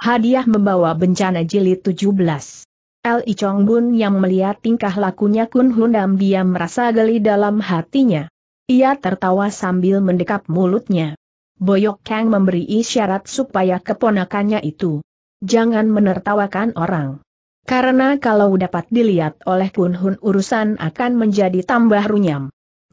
Hadiah membawa bencana jilid 17. Li Chong Bun yang melihat tingkah lakunya Kun Hundam dia merasa geli dalam hatinya. Ia tertawa sambil mendekap mulutnya. Boyok Kang memberi isyarat supaya keponakannya itu jangan menertawakan orang. Karena kalau dapat dilihat oleh Kun Hun urusan akan menjadi tambah runyam.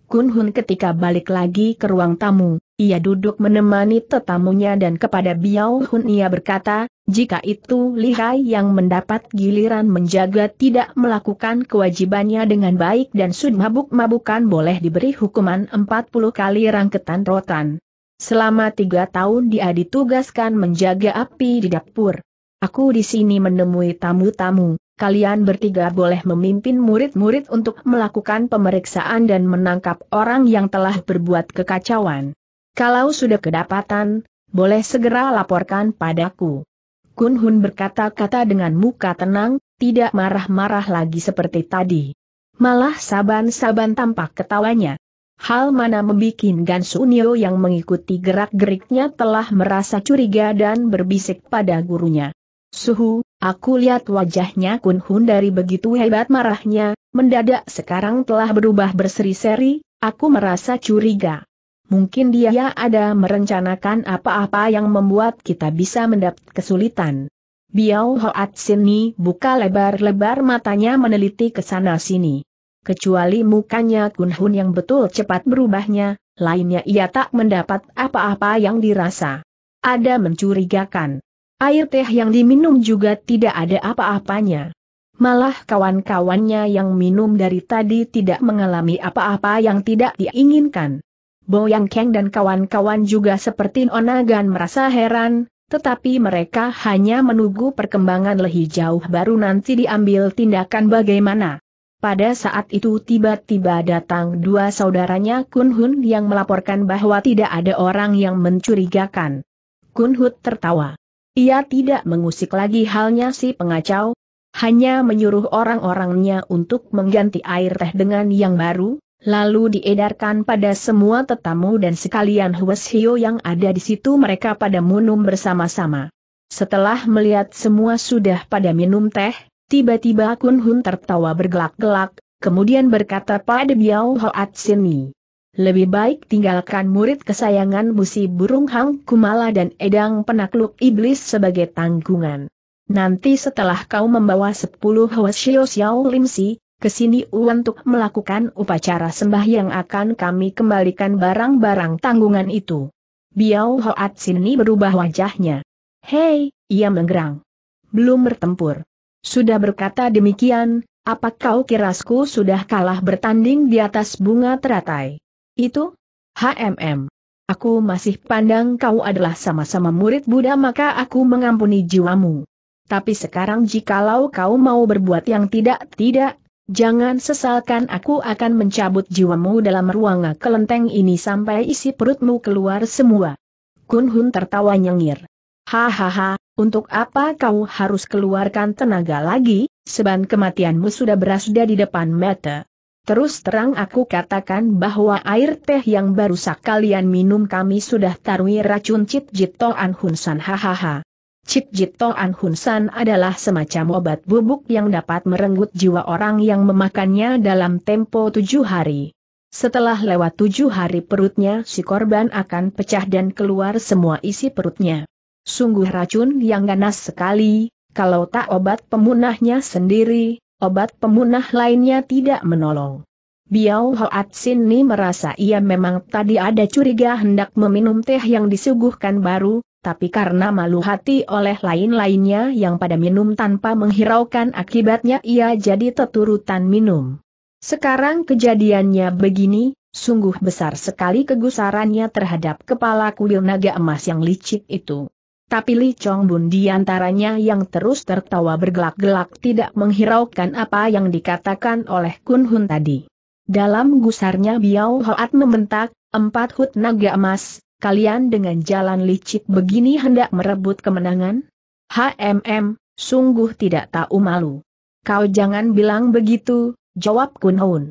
Kun Hun ketika balik lagi ke ruang tamu, ia duduk menemani tetamunya dan kepada Biao Hun ia berkata, jika itu lihai yang mendapat giliran menjaga tidak melakukan kewajibannya dengan baik dan sud mabuk-mabukan boleh diberi hukuman 40 kali rangketan rotan. Selama tiga tahun dia ditugaskan menjaga api di dapur. Aku di sini menemui tamu-tamu, kalian bertiga boleh memimpin murid-murid untuk melakukan pemeriksaan dan menangkap orang yang telah berbuat kekacauan. Kalau sudah kedapatan, boleh segera laporkan padaku. Kun Hun berkata-kata dengan muka tenang, tidak marah-marah lagi seperti tadi. Malah saban-saban tampak ketawanya. Hal mana membuat Gan Nio yang mengikuti gerak-geriknya telah merasa curiga dan berbisik pada gurunya. Suhu, aku lihat wajahnya Kun Hun dari begitu hebat marahnya, mendadak sekarang telah berubah berseri-seri, aku merasa curiga. Mungkin dia ya ada merencanakan apa-apa yang membuat kita bisa mendapat kesulitan. Biao Hoat Sini buka lebar-lebar matanya meneliti ke sana-sini. Kecuali mukanya Kun Hun yang betul cepat berubahnya, lainnya ia tak mendapat apa-apa yang dirasa. Ada mencurigakan. Air teh yang diminum juga tidak ada apa-apanya. Malah kawan-kawannya yang minum dari tadi tidak mengalami apa-apa yang tidak diinginkan. Boyang Keng dan kawan-kawan juga seperti Onagan merasa heran, tetapi mereka hanya menunggu perkembangan lebih jauh baru nanti diambil tindakan bagaimana. Pada saat itu tiba-tiba datang dua saudaranya Kun Hun yang melaporkan bahwa tidak ada orang yang mencurigakan. Kun Hun tertawa. Ia tidak mengusik lagi halnya si pengacau, hanya menyuruh orang-orangnya untuk mengganti air teh dengan yang baru, lalu diedarkan pada semua tetamu dan sekalian Hio yang ada di situ mereka pada minum bersama-sama. Setelah melihat semua sudah pada minum teh, tiba-tiba Kun Hun tertawa bergelak-gelak, kemudian berkata pada Biao Hoat Sini lebih baik tinggalkan murid kesayangan musi burung hang kumala dan edang penakluk iblis sebagai tanggungan. Nanti setelah kau membawa sepuluh Hwasyo Xiao Lim Si, ke sini untuk melakukan upacara sembah yang akan kami kembalikan barang-barang tanggungan itu. Biao Hoat Sini berubah wajahnya. Hei, ia menggerang. Belum bertempur. Sudah berkata demikian, apa kau kirasku sudah kalah bertanding di atas bunga teratai? Itu? HMM. Aku masih pandang kau adalah sama-sama murid Buddha maka aku mengampuni jiwamu. Tapi sekarang jikalau kau mau berbuat yang tidak-tidak, jangan sesalkan aku akan mencabut jiwamu dalam ruang kelenteng ini sampai isi perutmu keluar semua. Kun Hun tertawa nyengir. Hahaha, untuk apa kau harus keluarkan tenaga lagi, seban kematianmu sudah berasda di depan mata. Terus terang aku katakan bahwa air teh yang baru sekalian minum kami sudah tarui racun Cit Jitoan hahaha. Cit anhunsan adalah semacam obat bubuk yang dapat merenggut jiwa orang yang memakannya dalam tempo tujuh hari. Setelah lewat tujuh hari perutnya si korban akan pecah dan keluar semua isi perutnya. Sungguh racun yang ganas sekali, kalau tak obat pemunahnya sendiri, Obat pemunah lainnya tidak menolong. Biao Hoat Sin Ni merasa ia memang tadi ada curiga hendak meminum teh yang disuguhkan baru, tapi karena malu hati oleh lain-lainnya yang pada minum tanpa menghiraukan akibatnya ia jadi teturutan minum. Sekarang kejadiannya begini, sungguh besar sekali kegusarannya terhadap kepala kuil naga emas yang licik itu. Tapi Li Chong Bun di antaranya yang terus tertawa bergelak-gelak tidak menghiraukan apa yang dikatakan oleh Kun Hun tadi. Dalam gusarnya Biao Hoat membentak, empat hut naga emas, kalian dengan jalan licik begini hendak merebut kemenangan? HMM, sungguh tidak tahu malu. Kau jangan bilang begitu, jawab Kun Hun.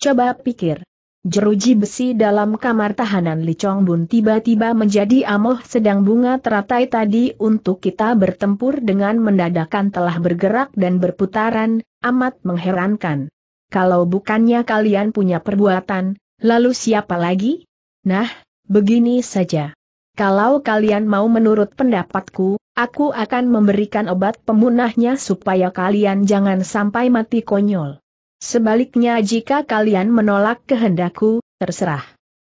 Coba pikir, Jeruji besi dalam kamar tahanan Li Chong Bun tiba-tiba menjadi amoh sedang bunga teratai tadi untuk kita bertempur dengan mendadakan telah bergerak dan berputaran, amat mengherankan. Kalau bukannya kalian punya perbuatan, lalu siapa lagi? Nah, begini saja. Kalau kalian mau menurut pendapatku, aku akan memberikan obat pemunahnya supaya kalian jangan sampai mati konyol. Sebaliknya jika kalian menolak kehendakku, terserah.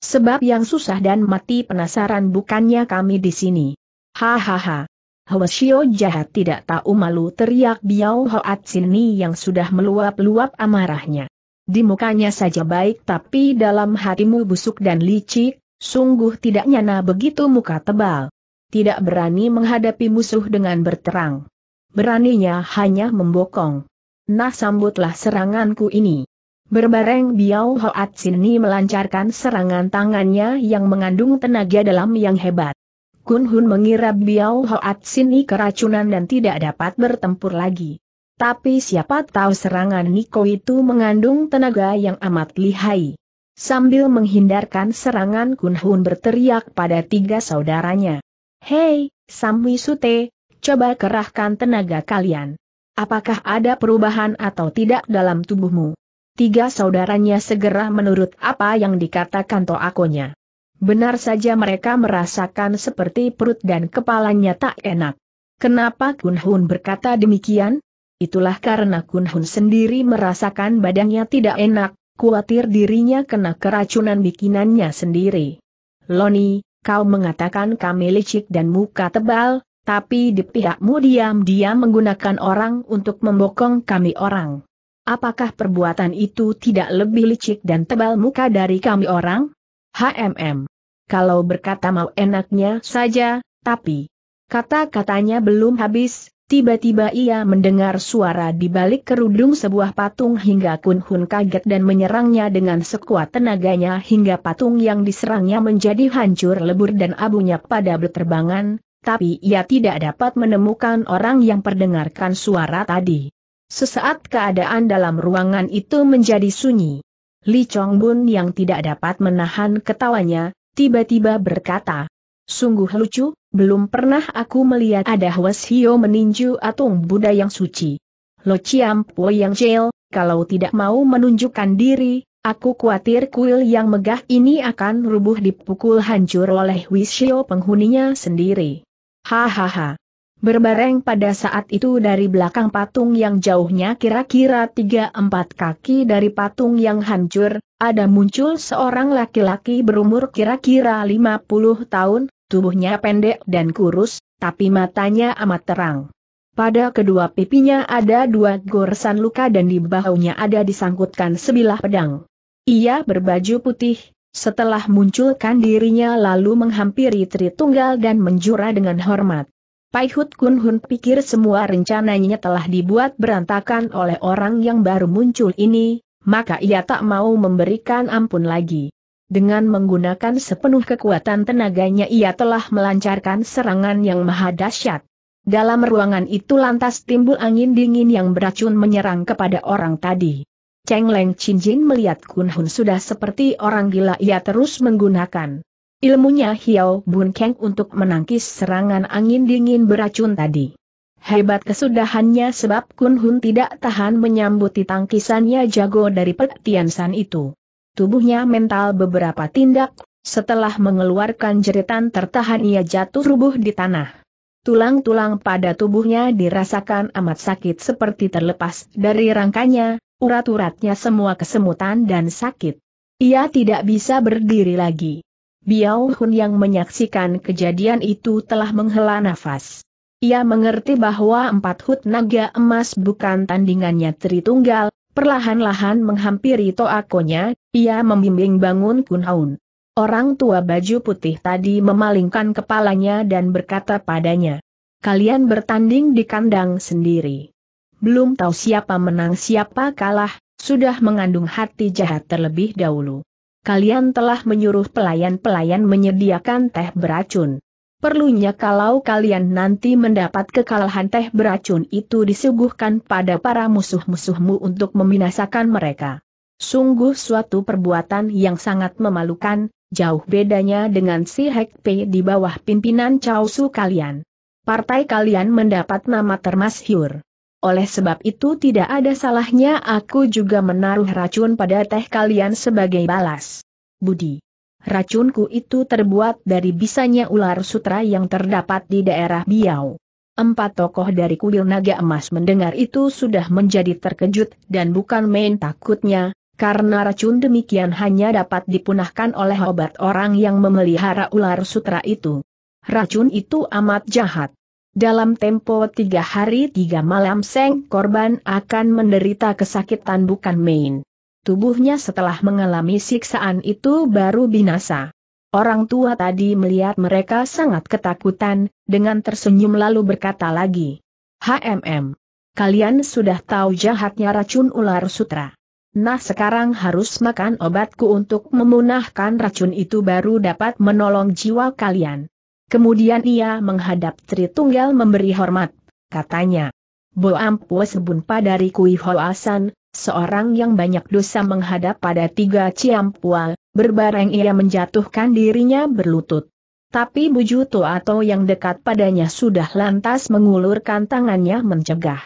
Sebab yang susah dan mati penasaran bukannya kami di sini. Hahaha. Hwasyo jahat tidak tahu malu teriak Biao Hoat Sini yang sudah meluap-luap amarahnya. Di mukanya saja baik tapi dalam hatimu busuk dan licik, sungguh tidak nyana begitu muka tebal. Tidak berani menghadapi musuh dengan berterang. Beraninya hanya membokong. Nah sambutlah seranganku ini. Berbareng Biao Hoat Sini melancarkan serangan tangannya yang mengandung tenaga dalam yang hebat. Kun Hun mengira Biao Hoat Sini keracunan dan tidak dapat bertempur lagi. Tapi siapa tahu serangan Niko itu mengandung tenaga yang amat lihai. Sambil menghindarkan serangan Kun Hun berteriak pada tiga saudaranya. Hei, Samwi Sute, coba kerahkan tenaga kalian apakah ada perubahan atau tidak dalam tubuhmu? Tiga saudaranya segera menurut apa yang dikatakan toakonya. Benar saja mereka merasakan seperti perut dan kepalanya tak enak. Kenapa Kunhun berkata demikian? Itulah karena Kunhun sendiri merasakan badannya tidak enak, khawatir dirinya kena keracunan bikinannya sendiri. Loni, kau mengatakan kami licik dan muka tebal, tapi di pihakmu diam-diam menggunakan orang untuk membokong kami orang. Apakah perbuatan itu tidak lebih licik dan tebal muka dari kami orang? HMM. Kalau berkata mau enaknya saja, tapi kata-katanya belum habis, Tiba-tiba ia mendengar suara di balik kerudung sebuah patung hingga Kun Hun kaget dan menyerangnya dengan sekuat tenaganya hingga patung yang diserangnya menjadi hancur lebur dan abunya pada berterbangan, tapi ia tidak dapat menemukan orang yang perdengarkan suara tadi. Sesaat keadaan dalam ruangan itu menjadi sunyi. Li Chong Bun yang tidak dapat menahan ketawanya, tiba-tiba berkata, Sungguh lucu, belum pernah aku melihat ada Hwas Hio meninju atung Buddha yang suci. Lo Chiam Po yang jail, kalau tidak mau menunjukkan diri, Aku khawatir kuil yang megah ini akan rubuh dipukul hancur oleh Hio penghuninya sendiri. Hahaha. Berbareng pada saat itu dari belakang patung yang jauhnya kira-kira 3-4 kaki dari patung yang hancur, ada muncul seorang laki-laki berumur kira-kira 50 tahun, tubuhnya pendek dan kurus, tapi matanya amat terang. Pada kedua pipinya ada dua goresan luka dan di bahunya ada disangkutkan sebilah pedang. Ia berbaju putih, setelah munculkan dirinya lalu menghampiri Tritunggal dan menjura dengan hormat. Pai Hut Kun Hun pikir semua rencananya telah dibuat berantakan oleh orang yang baru muncul ini, maka ia tak mau memberikan ampun lagi. Dengan menggunakan sepenuh kekuatan tenaganya ia telah melancarkan serangan yang maha dahsyat. Dalam ruangan itu lantas timbul angin dingin yang beracun menyerang kepada orang tadi. Cheng Leng Chin Jin melihat Kun Hun sudah seperti orang gila ia terus menggunakan ilmunya Hiao Bun Keng untuk menangkis serangan angin dingin beracun tadi. Hebat kesudahannya sebab Kun Hun tidak tahan menyambut tangkisannya jago dari San itu. Tubuhnya mental beberapa tindak, setelah mengeluarkan jeritan tertahan ia jatuh rubuh di tanah. Tulang-tulang pada tubuhnya dirasakan amat sakit seperti terlepas dari rangkanya, urat-uratnya semua kesemutan dan sakit. Ia tidak bisa berdiri lagi. Biao Hun yang menyaksikan kejadian itu telah menghela nafas. Ia mengerti bahwa empat hut naga emas bukan tandingannya Tritunggal, perlahan-lahan menghampiri toakonya, ia membimbing bangun Kunhaun. Orang tua baju putih tadi memalingkan kepalanya dan berkata padanya, Kalian bertanding di kandang sendiri belum tahu siapa menang siapa kalah, sudah mengandung hati jahat terlebih dahulu. Kalian telah menyuruh pelayan-pelayan menyediakan teh beracun. Perlunya kalau kalian nanti mendapat kekalahan teh beracun itu disuguhkan pada para musuh-musuhmu untuk membinasakan mereka. Sungguh suatu perbuatan yang sangat memalukan, jauh bedanya dengan si Hekpe di bawah pimpinan Chao kalian. Partai kalian mendapat nama termasyur oleh sebab itu tidak ada salahnya aku juga menaruh racun pada teh kalian sebagai balas. Budi. Racunku itu terbuat dari bisanya ular sutra yang terdapat di daerah Biau. Empat tokoh dari kuil naga emas mendengar itu sudah menjadi terkejut dan bukan main takutnya, karena racun demikian hanya dapat dipunahkan oleh obat orang yang memelihara ular sutra itu. Racun itu amat jahat. Dalam tempo tiga hari tiga malam Seng korban akan menderita kesakitan bukan main. Tubuhnya setelah mengalami siksaan itu baru binasa. Orang tua tadi melihat mereka sangat ketakutan, dengan tersenyum lalu berkata lagi. HMM. Kalian sudah tahu jahatnya racun ular sutra. Nah sekarang harus makan obatku untuk memunahkan racun itu baru dapat menolong jiwa kalian. Kemudian ia menghadap tri tunggal memberi hormat. Katanya, Bo Ampu Sebun Padari Kui Hoasan, seorang yang banyak dosa menghadap pada tiga ciampual, berbareng ia menjatuhkan dirinya berlutut. Tapi Bujuto atau yang dekat padanya sudah lantas mengulurkan tangannya mencegah.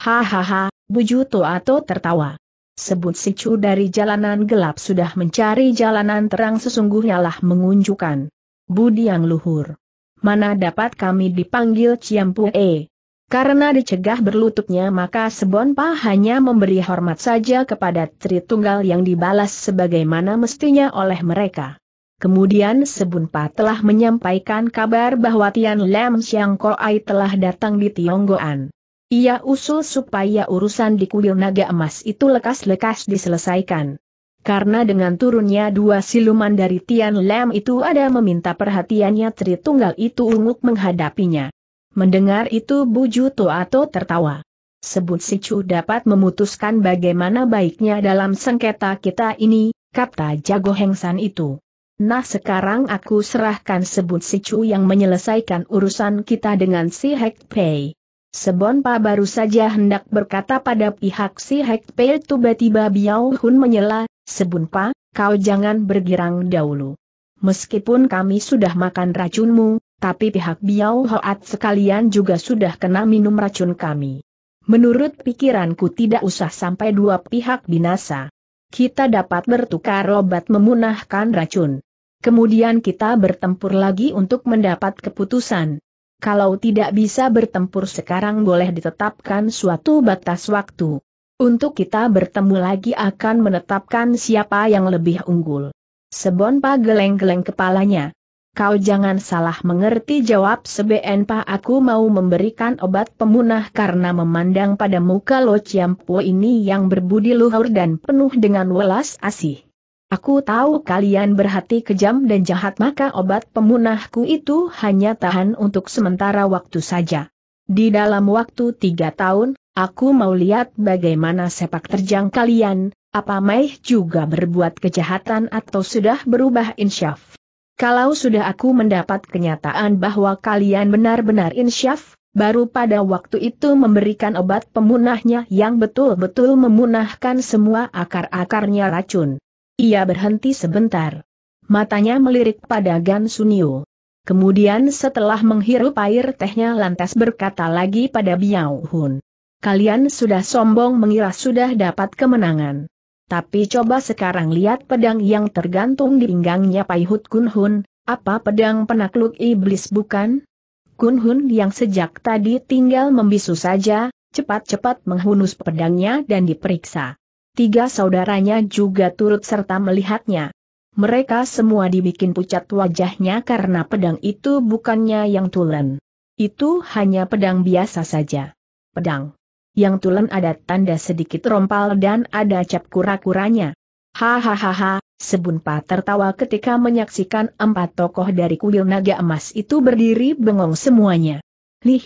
Hahaha, Bujuto atau tertawa. Sebut Chu dari jalanan gelap sudah mencari jalanan terang sesungguhnya lah mengunjukkan budi yang luhur mana dapat kami dipanggil Ciampu E? Karena dicegah berlututnya maka Sebonpa hanya memberi hormat saja kepada Tritunggal yang dibalas sebagaimana mestinya oleh mereka. Kemudian Sebonpa telah menyampaikan kabar bahwa Tian Lam Siang Koai telah datang di Tionggoan. Ia usul supaya urusan di kuil naga emas itu lekas-lekas diselesaikan karena dengan turunnya dua siluman dari Tian Lam itu ada meminta perhatiannya Tri tunggal itu unguk menghadapinya. Mendengar itu Bu Buju Toato tertawa. Sebut si Chu dapat memutuskan bagaimana baiknya dalam sengketa kita ini, kata Jago Hengsan itu. Nah sekarang aku serahkan sebut si Chu yang menyelesaikan urusan kita dengan si Hek Pei. Sebonpa baru saja hendak berkata pada pihak si Hek Pei tiba-tiba Biao Hun menyela, Sebonpa, kau jangan bergirang dahulu. Meskipun kami sudah makan racunmu, tapi pihak Biao Hoat sekalian juga sudah kena minum racun kami. Menurut pikiranku tidak usah sampai dua pihak binasa. Kita dapat bertukar obat memunahkan racun. Kemudian kita bertempur lagi untuk mendapat keputusan. Kalau tidak bisa bertempur sekarang boleh ditetapkan suatu batas waktu. Untuk kita bertemu lagi akan menetapkan siapa yang lebih unggul. Sebonpa geleng-geleng kepalanya. Kau jangan salah mengerti jawab sebenpa aku mau memberikan obat pemunah karena memandang pada muka Lo Ciampo ini yang berbudi luhur dan penuh dengan welas asih. Aku tahu kalian berhati kejam dan jahat maka obat pemunahku itu hanya tahan untuk sementara waktu saja. Di dalam waktu tiga tahun, aku mau lihat bagaimana sepak terjang kalian, apa Maih juga berbuat kejahatan atau sudah berubah insyaf. Kalau sudah aku mendapat kenyataan bahwa kalian benar-benar insyaf, baru pada waktu itu memberikan obat pemunahnya yang betul-betul memunahkan semua akar-akarnya racun. Ia berhenti sebentar. Matanya melirik pada Gan Sunio. Kemudian setelah menghirup air tehnya lantas berkata lagi pada Biao Hun. Kalian sudah sombong mengira sudah dapat kemenangan. Tapi coba sekarang lihat pedang yang tergantung di pinggangnya Paihut Kun Hun, apa pedang penakluk iblis bukan? Kun Hun yang sejak tadi tinggal membisu saja, cepat-cepat menghunus pedangnya dan diperiksa. Tiga saudaranya juga turut serta melihatnya. Mereka semua dibikin pucat wajahnya karena pedang itu bukannya yang tulen. Itu hanya pedang biasa saja. Pedang. Yang tulen ada tanda sedikit rompal dan ada cap kura-kuranya. Hahaha, Sebunpa tertawa ketika menyaksikan empat tokoh dari kuil naga emas itu berdiri bengong semuanya. Li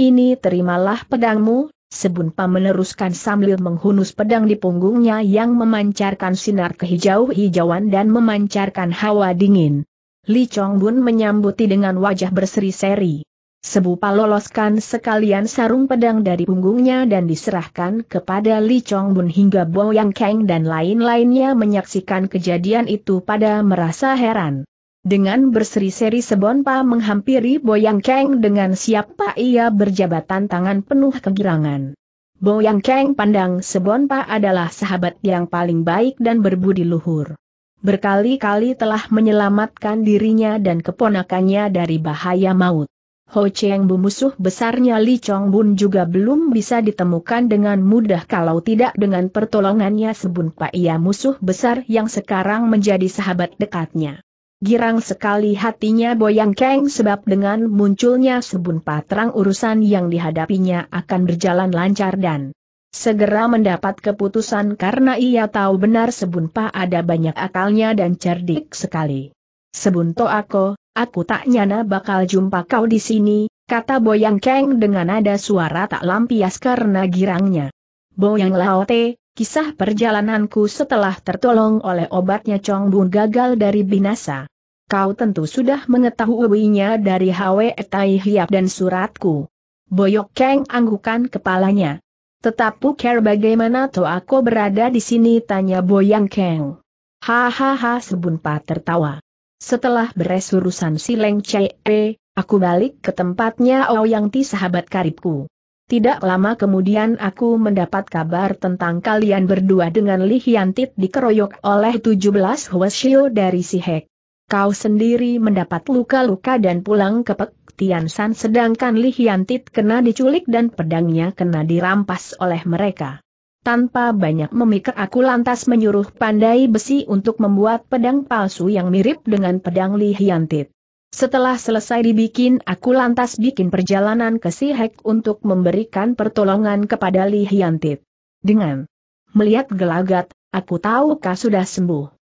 ini terimalah pedangmu, Sebunpa meneruskan sambil menghunus pedang di punggungnya yang memancarkan sinar kehijau-hijauan dan memancarkan hawa dingin. Li Chong Bun menyambuti dengan wajah berseri-seri. Sebupa loloskan sekalian sarung pedang dari punggungnya dan diserahkan kepada Li Chong Bun hingga Bo Yang Kang dan lain-lainnya menyaksikan kejadian itu pada merasa heran. Dengan berseri-seri Sebonpa menghampiri Boyang Keng dengan siapa ia berjabatan tangan penuh kegirangan. Boyang Keng pandang Sebonpa adalah sahabat yang paling baik dan berbudi luhur. Berkali-kali telah menyelamatkan dirinya dan keponakannya dari bahaya maut. Ho Cheng Bu musuh besarnya Li Chong Bun juga belum bisa ditemukan dengan mudah kalau tidak dengan pertolongannya Sebun ia musuh besar yang sekarang menjadi sahabat dekatnya. Girang sekali hatinya Boyang Keng sebab dengan munculnya sebun patrang urusan yang dihadapinya akan berjalan lancar dan segera mendapat keputusan karena ia tahu benar sebun pa ada banyak akalnya dan cerdik sekali. Sebun to aku, aku tak nyana bakal jumpa kau di sini, kata Boyang Keng dengan nada suara tak lampias karena girangnya. Boyang Laote, Kisah perjalananku setelah tertolong oleh obatnya Chong Bun gagal dari binasa. Kau tentu sudah mengetahuinya dari Hwe Tai Hiap dan suratku. Boyok Kang anggukan kepalanya. Tetapi, care bagaimana to aku berada di sini tanya Boyang Kang. Hahaha sebunpa tertawa. Setelah beres urusan si Leng Chee, eh, aku balik ke tempatnya Yang Ti sahabat karibku. Tidak lama kemudian aku mendapat kabar tentang kalian berdua dengan Li Tit dikeroyok oleh 17 Hwasyo dari Sihek kau sendiri mendapat luka-luka dan pulang ke Pek Tian San sedangkan Li Hiantit kena diculik dan pedangnya kena dirampas oleh mereka. Tanpa banyak memikir aku lantas menyuruh pandai besi untuk membuat pedang palsu yang mirip dengan pedang Li Hiantit. Setelah selesai dibikin aku lantas bikin perjalanan ke Sihek untuk memberikan pertolongan kepada Li Hiantit. Dengan melihat gelagat, aku tahu kau sudah sembuh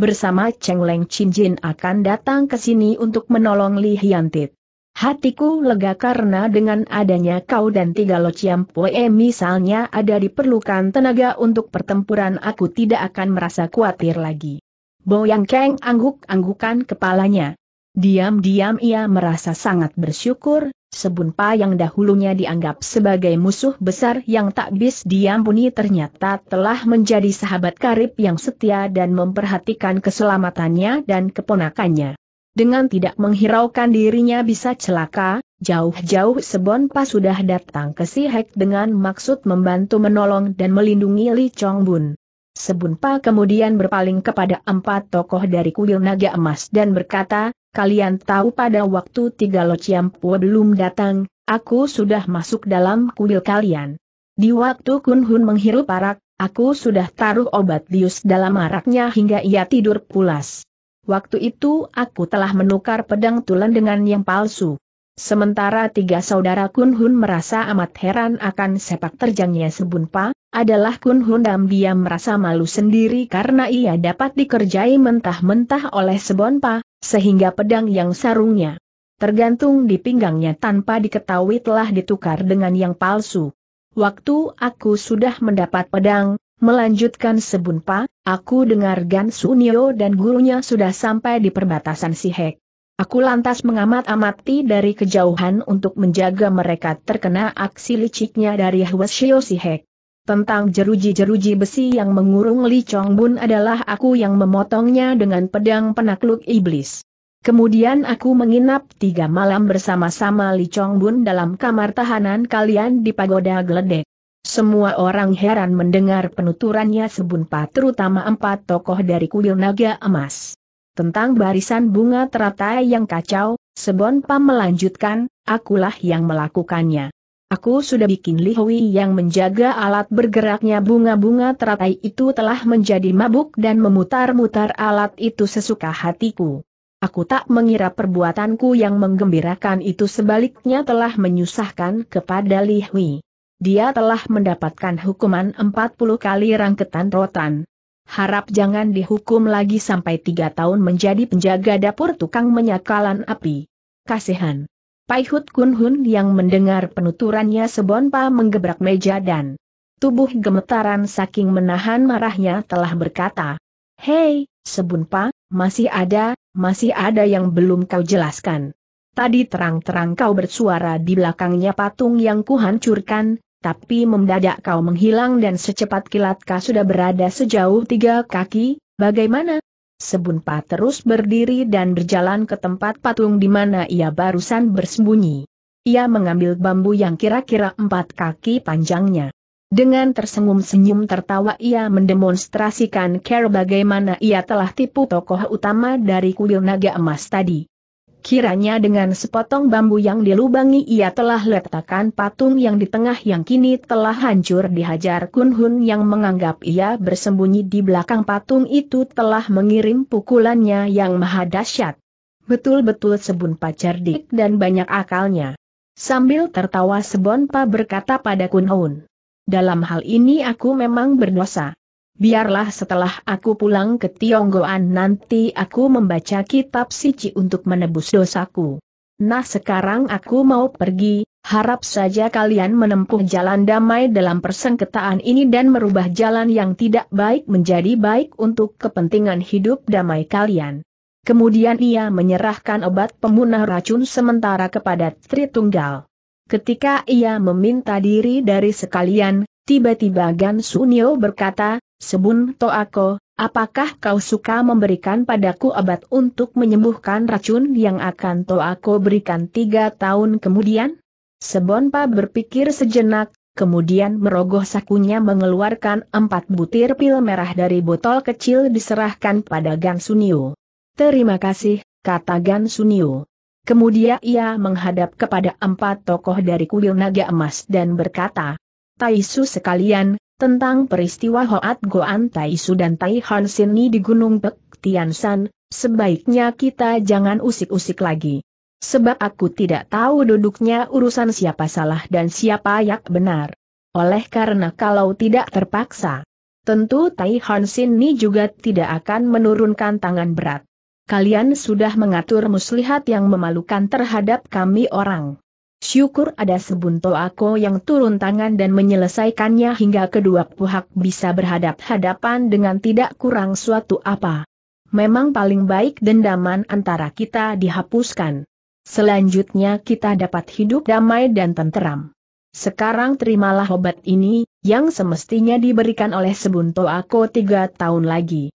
bersama Cheng Leng Chin Jin akan datang ke sini untuk menolong Li Hiantit. Hatiku lega karena dengan adanya kau dan tiga lo Ciampoe misalnya ada diperlukan tenaga untuk pertempuran aku tidak akan merasa khawatir lagi. Boyang Keng angguk-anggukan kepalanya. Diam-diam ia merasa sangat bersyukur, Sebunpa yang dahulunya dianggap sebagai musuh besar yang tak bis diampuni ternyata telah menjadi sahabat karib yang setia dan memperhatikan keselamatannya dan keponakannya. Dengan tidak menghiraukan dirinya bisa celaka, jauh-jauh sebunpa sudah datang ke Sihek dengan maksud membantu menolong dan melindungi Li Chong Bun. Sebunpa kemudian berpaling kepada empat tokoh dari kuil naga emas dan berkata, Kalian tahu pada waktu tiga Lociampua belum datang, aku sudah masuk dalam kuil kalian. Di waktu Kunhun menghirup arak, aku sudah taruh obat dius dalam araknya hingga ia tidur pulas. Waktu itu aku telah menukar pedang tulen dengan yang palsu. Sementara tiga saudara Kunhun merasa amat heran akan sepak terjangnya Sebunpa, adalah Kun Hundam dia merasa malu sendiri karena ia dapat dikerjai mentah-mentah oleh Sebonpa, sehingga pedang yang sarungnya tergantung di pinggangnya tanpa diketahui telah ditukar dengan yang palsu. Waktu aku sudah mendapat pedang, melanjutkan Sebonpa, aku dengar Gan Sunio dan gurunya sudah sampai di perbatasan Sihek. Aku lantas mengamat-amati dari kejauhan untuk menjaga mereka terkena aksi liciknya dari Hweshio Sihek tentang jeruji-jeruji besi yang mengurung Li Chong Bun adalah aku yang memotongnya dengan pedang penakluk iblis. Kemudian aku menginap tiga malam bersama-sama Li Chong Bun dalam kamar tahanan kalian di Pagoda Gledek. Semua orang heran mendengar penuturannya sebunpa terutama empat tokoh dari kuil naga emas. Tentang barisan bunga teratai yang kacau, sebonpa melanjutkan, akulah yang melakukannya. Aku sudah bikin Li Hui yang menjaga alat bergeraknya bunga-bunga teratai itu telah menjadi mabuk dan memutar-mutar alat itu sesuka hatiku. Aku tak mengira perbuatanku yang menggembirakan itu sebaliknya telah menyusahkan kepada Li Hui. Dia telah mendapatkan hukuman 40 kali rangketan rotan. Harap jangan dihukum lagi sampai tiga tahun menjadi penjaga dapur tukang menyakalan api. Kasihan. Pai Hut Kun Hun yang mendengar penuturannya sebonpa menggebrak meja dan tubuh gemetaran saking menahan marahnya telah berkata, Hei, sebonpa, masih ada, masih ada yang belum kau jelaskan. Tadi terang-terang kau bersuara di belakangnya patung yang kuhancurkan, tapi mendadak kau menghilang dan secepat kilat kau sudah berada sejauh tiga kaki, bagaimana? Sebunpa terus berdiri dan berjalan ke tempat patung di mana ia barusan bersembunyi. Ia mengambil bambu yang kira-kira empat kaki panjangnya. Dengan tersenyum-senyum tertawa ia mendemonstrasikan cara bagaimana ia telah tipu tokoh utama dari kuil naga emas tadi. Kiranya dengan sepotong bambu yang dilubangi ia telah letakkan patung yang di tengah yang kini telah hancur dihajar Kunhun yang menganggap ia bersembunyi di belakang patung itu telah mengirim pukulannya yang maha dahsyat. Betul-betul sebun cerdik dan banyak akalnya. Sambil tertawa Sebonpa berkata pada Kunhun, Dalam hal ini aku memang berdosa biarlah setelah aku pulang ke Tionggoan nanti aku membaca kitab Sici untuk menebus dosaku. Nah sekarang aku mau pergi, harap saja kalian menempuh jalan damai dalam persengketaan ini dan merubah jalan yang tidak baik menjadi baik untuk kepentingan hidup damai kalian. Kemudian ia menyerahkan obat pemunah racun sementara kepada Tri Tunggal. Ketika ia meminta diri dari sekalian, tiba-tiba Gan Sunio berkata, Sebun Toako, apakah kau suka memberikan padaku obat untuk menyembuhkan racun yang akan Toako berikan tiga tahun kemudian? Sebonpa berpikir sejenak, kemudian merogoh sakunya mengeluarkan empat butir pil merah dari botol kecil diserahkan pada Gan Sunio. Terima kasih, kata Gan Sunio. Kemudian ia menghadap kepada empat tokoh dari kuil naga emas dan berkata, Taisu sekalian, tentang peristiwa Hoat Goan Tai Su dan Tai Han Sini di Gunung Pek, Tiansan, sebaiknya kita jangan usik-usik lagi. Sebab aku tidak tahu duduknya urusan siapa salah dan siapa yang benar. Oleh karena kalau tidak terpaksa, tentu Tai Han Sini juga tidak akan menurunkan tangan berat. Kalian sudah mengatur muslihat yang memalukan terhadap kami orang. Syukur ada sebunto aku yang turun tangan dan menyelesaikannya hingga kedua pihak bisa berhadap-hadapan dengan tidak kurang suatu apa. Memang paling baik dendaman antara kita dihapuskan. Selanjutnya kita dapat hidup damai dan tenteram. Sekarang terimalah obat ini, yang semestinya diberikan oleh sebunto aku tiga tahun lagi.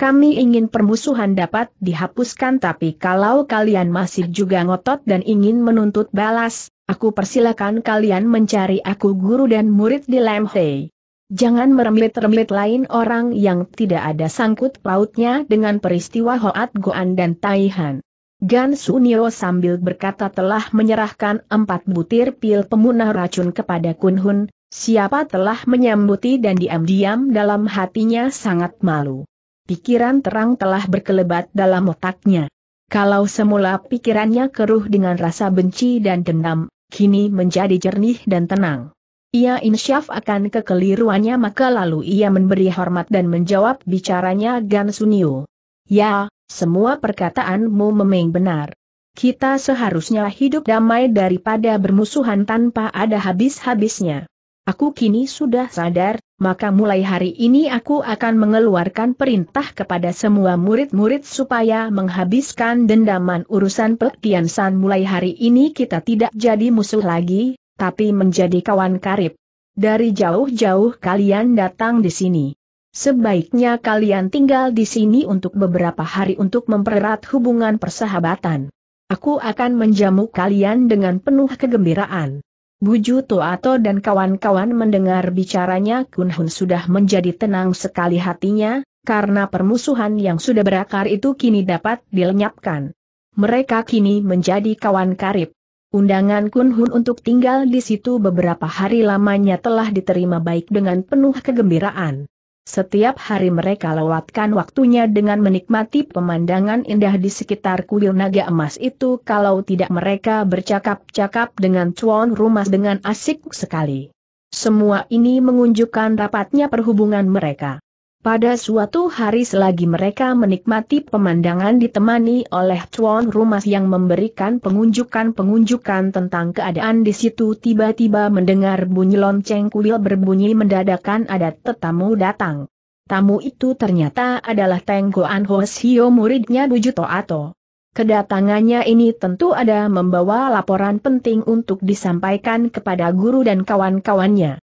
Kami ingin permusuhan dapat dihapuskan tapi kalau kalian masih juga ngotot dan ingin menuntut balas, aku persilakan kalian mencari aku guru dan murid di Lemhei. Jangan meremit-remit lain orang yang tidak ada sangkut pautnya dengan peristiwa Hoat Goan dan Taihan. Gan Sunio sambil berkata telah menyerahkan empat butir pil pemunah racun kepada Kun Hun, siapa telah menyambuti dan diam-diam dalam hatinya sangat malu pikiran terang telah berkelebat dalam otaknya. Kalau semula pikirannya keruh dengan rasa benci dan dendam, kini menjadi jernih dan tenang. Ia insyaf akan kekeliruannya maka lalu ia memberi hormat dan menjawab bicaranya Gan Sunio. Ya, semua perkataanmu memang benar. Kita seharusnya hidup damai daripada bermusuhan tanpa ada habis-habisnya. Aku kini sudah sadar, maka mulai hari ini aku akan mengeluarkan perintah kepada semua murid-murid supaya menghabiskan dendaman urusan pelatihan. San mulai hari ini kita tidak jadi musuh lagi, tapi menjadi kawan karib. Dari jauh-jauh kalian datang di sini. Sebaiknya kalian tinggal di sini untuk beberapa hari untuk mempererat hubungan persahabatan. Aku akan menjamu kalian dengan penuh kegembiraan. Buju Toato dan kawan-kawan mendengar bicaranya Kun Hun sudah menjadi tenang sekali hatinya, karena permusuhan yang sudah berakar itu kini dapat dilenyapkan. Mereka kini menjadi kawan karib. Undangan Kun Hun untuk tinggal di situ beberapa hari lamanya telah diterima baik dengan penuh kegembiraan. Setiap hari mereka lewatkan waktunya dengan menikmati pemandangan indah di sekitar kuil naga emas itu kalau tidak mereka bercakap-cakap dengan cuan rumah dengan asik sekali. Semua ini mengunjukkan rapatnya perhubungan mereka. Pada suatu hari selagi mereka menikmati pemandangan ditemani oleh tuan rumah yang memberikan pengunjukan-pengunjukan tentang keadaan di situ tiba-tiba mendengar bunyi lonceng kuil berbunyi mendadakan ada tetamu datang. Tamu itu ternyata adalah Tenggoan Sio muridnya Bujuto Ato. Kedatangannya ini tentu ada membawa laporan penting untuk disampaikan kepada guru dan kawan-kawannya.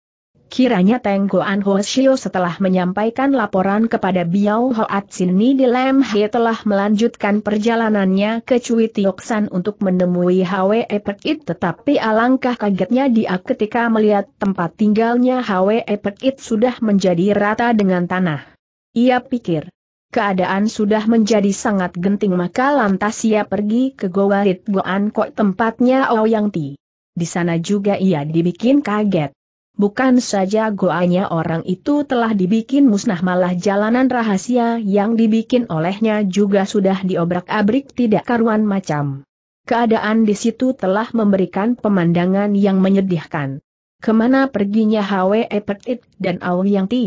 Kiranya Teng Goan Shio setelah menyampaikan laporan kepada Biao Hoat Sini di Lam He telah melanjutkan perjalanannya ke Cui San untuk menemui Hwe It tetapi alangkah kagetnya dia ketika melihat tempat tinggalnya Hwe It sudah menjadi rata dengan tanah. Ia pikir, keadaan sudah menjadi sangat genting maka lantas ia pergi ke Goa Rit Goan Kok tempatnya Ouyang Ti. Di sana juga ia dibikin kaget. Bukan saja goanya orang itu telah dibikin musnah malah jalanan rahasia yang dibikin olehnya juga sudah diobrak-abrik tidak karuan macam. Keadaan di situ telah memberikan pemandangan yang menyedihkan. Kemana perginya Hwe Epetit dan Au Yang Ti?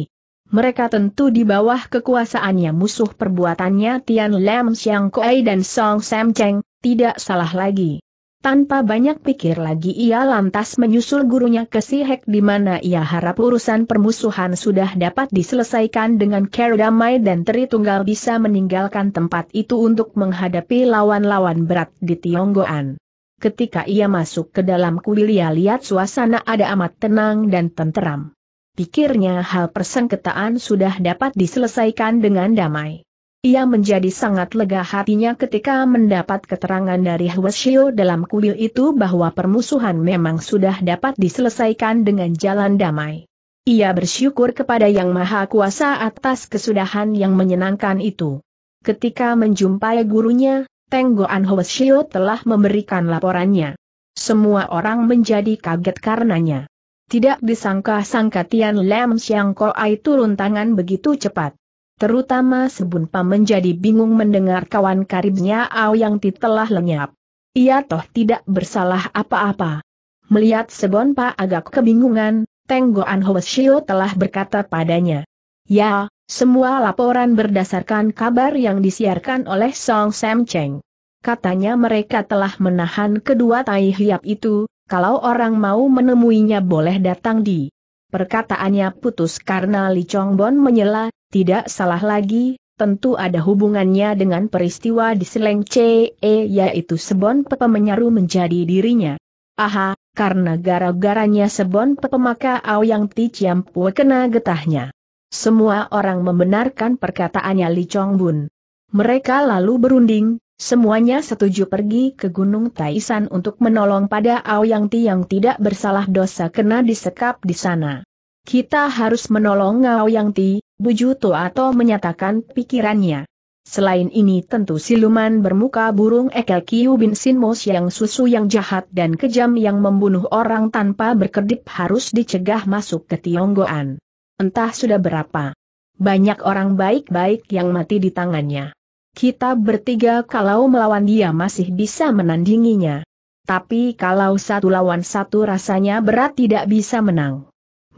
Mereka tentu di bawah kekuasaannya musuh perbuatannya Tian Lam Siang Kuei dan Song Sam Cheng, tidak salah lagi. Tanpa banyak pikir lagi ia lantas menyusul gurunya ke Sihek di mana ia harap urusan permusuhan sudah dapat diselesaikan dengan cara damai dan Tritunggal bisa meninggalkan tempat itu untuk menghadapi lawan-lawan berat di Tionggoan. Ketika ia masuk ke dalam kuil ia lihat suasana ada amat tenang dan tenteram. Pikirnya hal persengketaan sudah dapat diselesaikan dengan damai. Ia menjadi sangat lega hatinya ketika mendapat keterangan dari Hwasyo dalam kuil itu bahwa permusuhan memang sudah dapat diselesaikan dengan jalan damai. Ia bersyukur kepada Yang Maha Kuasa atas kesudahan yang menyenangkan itu. Ketika menjumpai gurunya, Tenggoan Hwasyo telah memberikan laporannya. Semua orang menjadi kaget karenanya. Tidak disangka-sangka Tian Lam Siang Koai turun tangan begitu cepat terutama Sebun menjadi bingung mendengar kawan karibnya Ao yang telah lenyap. Ia toh tidak bersalah apa-apa. Melihat Sebon pak agak kebingungan, Tenggoan Hoesio telah berkata padanya. Ya, semua laporan berdasarkan kabar yang disiarkan oleh Song Sam Cheng. Katanya mereka telah menahan kedua tai hiap itu, kalau orang mau menemuinya boleh datang di. Perkataannya putus karena Li Chong Bon menyela, tidak salah lagi, tentu ada hubungannya dengan peristiwa di Seleng CE yaitu Sebon Pepe menyaru menjadi dirinya. Aha, karena gara-garanya Sebon Pepe maka Aoyang Ti Ciampue kena getahnya. Semua orang membenarkan perkataannya Li Chong Bun. Mereka lalu berunding, Semuanya setuju pergi ke Gunung Taisan untuk menolong pada Ao Yang Ti yang tidak bersalah dosa kena disekap di sana. Kita harus menolong Ngao Yang Ti, buju Toato menyatakan pikirannya. Selain ini tentu siluman bermuka burung Ekel Kiu Bin Sinmos yang susu yang jahat dan kejam yang membunuh orang tanpa berkedip harus dicegah masuk ke Tionggoan. Entah sudah berapa. Banyak orang baik-baik yang mati di tangannya. Kita bertiga kalau melawan dia masih bisa menandinginya. Tapi kalau satu lawan satu rasanya berat tidak bisa menang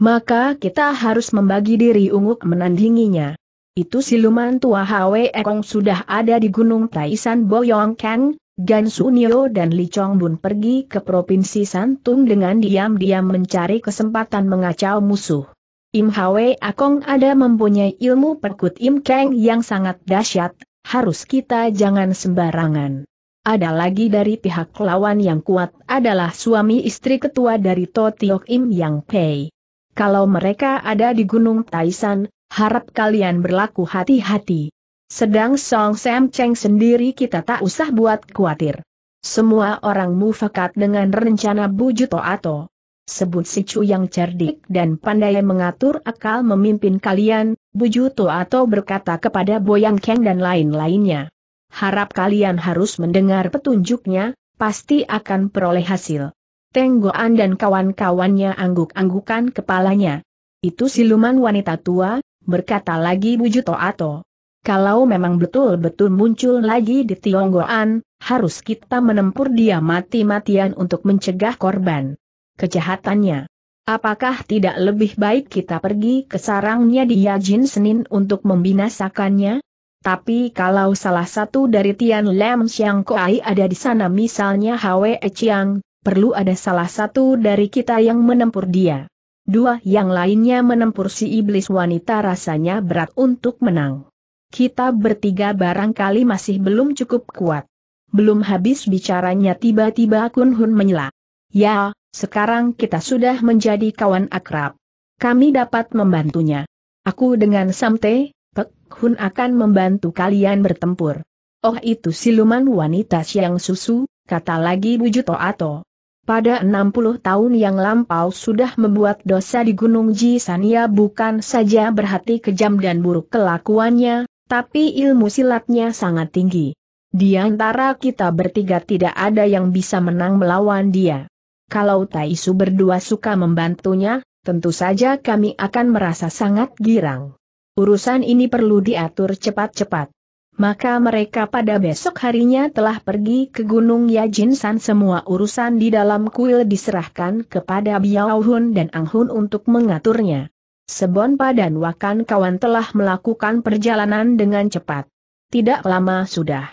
maka kita harus membagi diri Unguk menandinginya. Itu siluman tua Hwe Kong sudah ada di Gunung Taisan Boyong Kang, Gan Sunio dan Li Chong Bun pergi ke Provinsi Santung dengan diam-diam mencari kesempatan mengacau musuh. Im Hwe Akong ada mempunyai ilmu perkut Im Kang yang sangat dahsyat, harus kita jangan sembarangan. Ada lagi dari pihak lawan yang kuat adalah suami istri ketua dari Totiok Im Yang Pei. Kalau mereka ada di Gunung Taisan, harap kalian berlaku hati-hati. Sedang Song Sam Cheng sendiri kita tak usah buat khawatir. Semua orang mufakat dengan rencana bujuto atau sebut si Chu yang cerdik dan pandai mengatur akal memimpin kalian, Bujuto atau berkata kepada Boyang Kang dan lain-lainnya. Harap kalian harus mendengar petunjuknya, pasti akan peroleh hasil. Tenggoan dan kawan-kawannya angguk-anggukan kepalanya. Itu siluman wanita tua, berkata lagi Bujuto Ato. Kalau memang betul-betul muncul lagi di Tionggoan, harus kita menempur dia mati-matian untuk mencegah korban kejahatannya. Apakah tidak lebih baik kita pergi ke sarangnya di Yajin Senin untuk membinasakannya? Tapi kalau salah satu dari Tian Lam Siang Koai ada di sana misalnya Hwe Chiang, perlu ada salah satu dari kita yang menempur dia. Dua yang lainnya menempur si iblis wanita rasanya berat untuk menang. Kita bertiga barangkali masih belum cukup kuat. Belum habis bicaranya tiba-tiba Kun Hun menyela. Ya, sekarang kita sudah menjadi kawan akrab. Kami dapat membantunya. Aku dengan Samte, Pek Hun akan membantu kalian bertempur. Oh itu siluman wanita siang susu, kata lagi Bujuto Ato. Pada 60 tahun yang lampau sudah membuat dosa di Gunung Jisania bukan saja berhati kejam dan buruk kelakuannya, tapi ilmu silatnya sangat tinggi. Di antara kita bertiga tidak ada yang bisa menang melawan dia. Kalau Taisu berdua suka membantunya, tentu saja kami akan merasa sangat girang. Urusan ini perlu diatur cepat-cepat. Maka mereka pada besok harinya telah pergi ke Gunung Yajinsan semua urusan di dalam kuil diserahkan kepada Biao Hun dan Ang Hun untuk mengaturnya. Sebon Padan Wakan kawan telah melakukan perjalanan dengan cepat. Tidak lama sudah.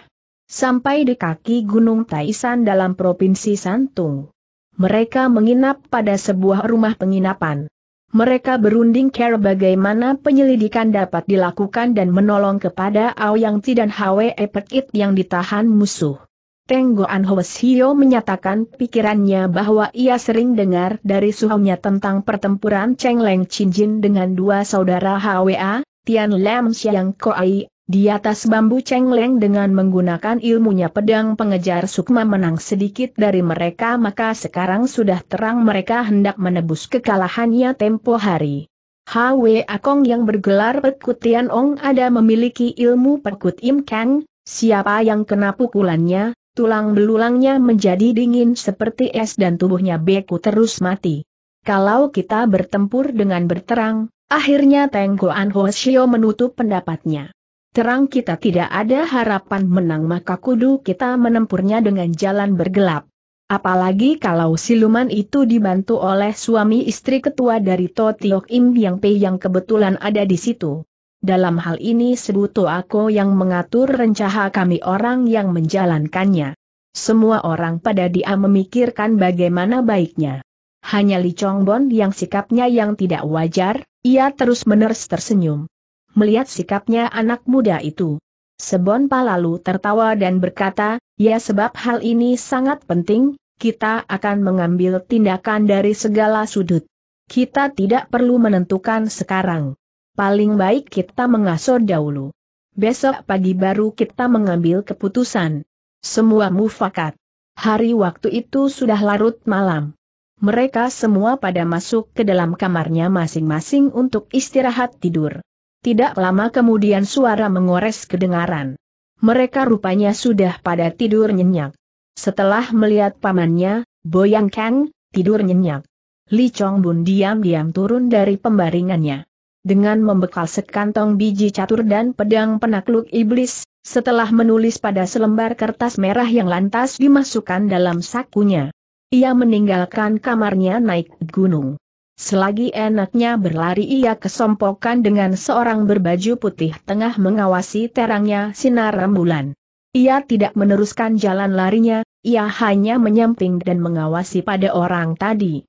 Sampai di kaki Gunung Taisan dalam Provinsi Santung. Mereka menginap pada sebuah rumah penginapan. Mereka berunding care bagaimana penyelidikan dapat dilakukan dan menolong kepada Aoyang Ti dan Hwe It yang ditahan musuh. Tenggo An Hio menyatakan pikirannya bahwa ia sering dengar dari suhunya tentang pertempuran Cheng Leng Chin Jin dengan dua saudara Hwa, Tian Lam Siang Koai, di atas bambu cengleng dengan menggunakan ilmunya pedang pengejar Sukma menang sedikit dari mereka maka sekarang sudah terang mereka hendak menebus kekalahannya tempo hari. HW Akong yang bergelar Perkutian Ong ada memiliki ilmu Perkut Im Kang, siapa yang kena pukulannya, tulang belulangnya menjadi dingin seperti es dan tubuhnya beku terus mati. Kalau kita bertempur dengan berterang, akhirnya Tenggoan Hoshio menutup pendapatnya terang kita tidak ada harapan menang maka kudu kita menempurnya dengan jalan bergelap. Apalagi kalau siluman itu dibantu oleh suami istri ketua dari Totiok Im Yang Pei yang kebetulan ada di situ. Dalam hal ini sebutu aku yang mengatur rencana kami orang yang menjalankannya. Semua orang pada dia memikirkan bagaimana baiknya. Hanya Li Chongbon yang sikapnya yang tidak wajar, ia terus menerus tersenyum melihat sikapnya anak muda itu. Sebonpa lalu tertawa dan berkata, ya sebab hal ini sangat penting, kita akan mengambil tindakan dari segala sudut. Kita tidak perlu menentukan sekarang. Paling baik kita mengasuh dahulu. Besok pagi baru kita mengambil keputusan. Semua mufakat. Hari waktu itu sudah larut malam. Mereka semua pada masuk ke dalam kamarnya masing-masing untuk istirahat tidur. Tidak lama kemudian suara mengores kedengaran. Mereka rupanya sudah pada tidur nyenyak. Setelah melihat pamannya, Boyang Kang, tidur nyenyak. Li Chong Bun diam-diam turun dari pembaringannya. Dengan membekal sekantong biji catur dan pedang penakluk iblis, setelah menulis pada selembar kertas merah yang lantas dimasukkan dalam sakunya. Ia meninggalkan kamarnya naik gunung. Selagi enaknya berlari ia kesompokan dengan seorang berbaju putih tengah mengawasi terangnya sinar rembulan. Ia tidak meneruskan jalan larinya, ia hanya menyamping dan mengawasi pada orang tadi.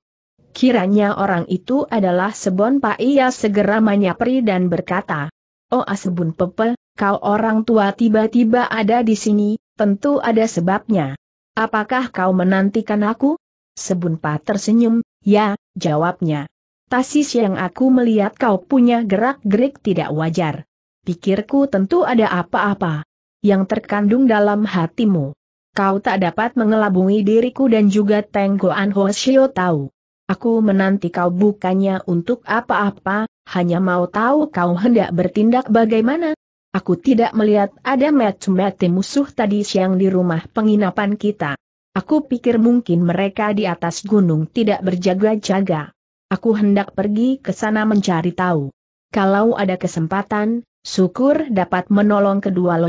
Kiranya orang itu adalah Sebon Pak ia segera menyapri dan berkata, Oh Asebun Pepe, kau orang tua tiba-tiba ada di sini, tentu ada sebabnya. Apakah kau menantikan aku? Sebunpa tersenyum, ya, jawabnya. Tasis yang aku melihat kau punya gerak-gerik tidak wajar. Pikirku tentu ada apa-apa yang terkandung dalam hatimu. Kau tak dapat mengelabungi diriku dan juga Tenggoan Shio tahu. Aku menanti kau bukannya untuk apa-apa, hanya mau tahu kau hendak bertindak bagaimana. Aku tidak melihat ada match-match musuh tadi siang di rumah penginapan kita. Aku pikir mungkin mereka di atas gunung tidak berjaga-jaga. Aku hendak pergi ke sana mencari tahu. Kalau ada kesempatan, syukur dapat menolong kedua Lo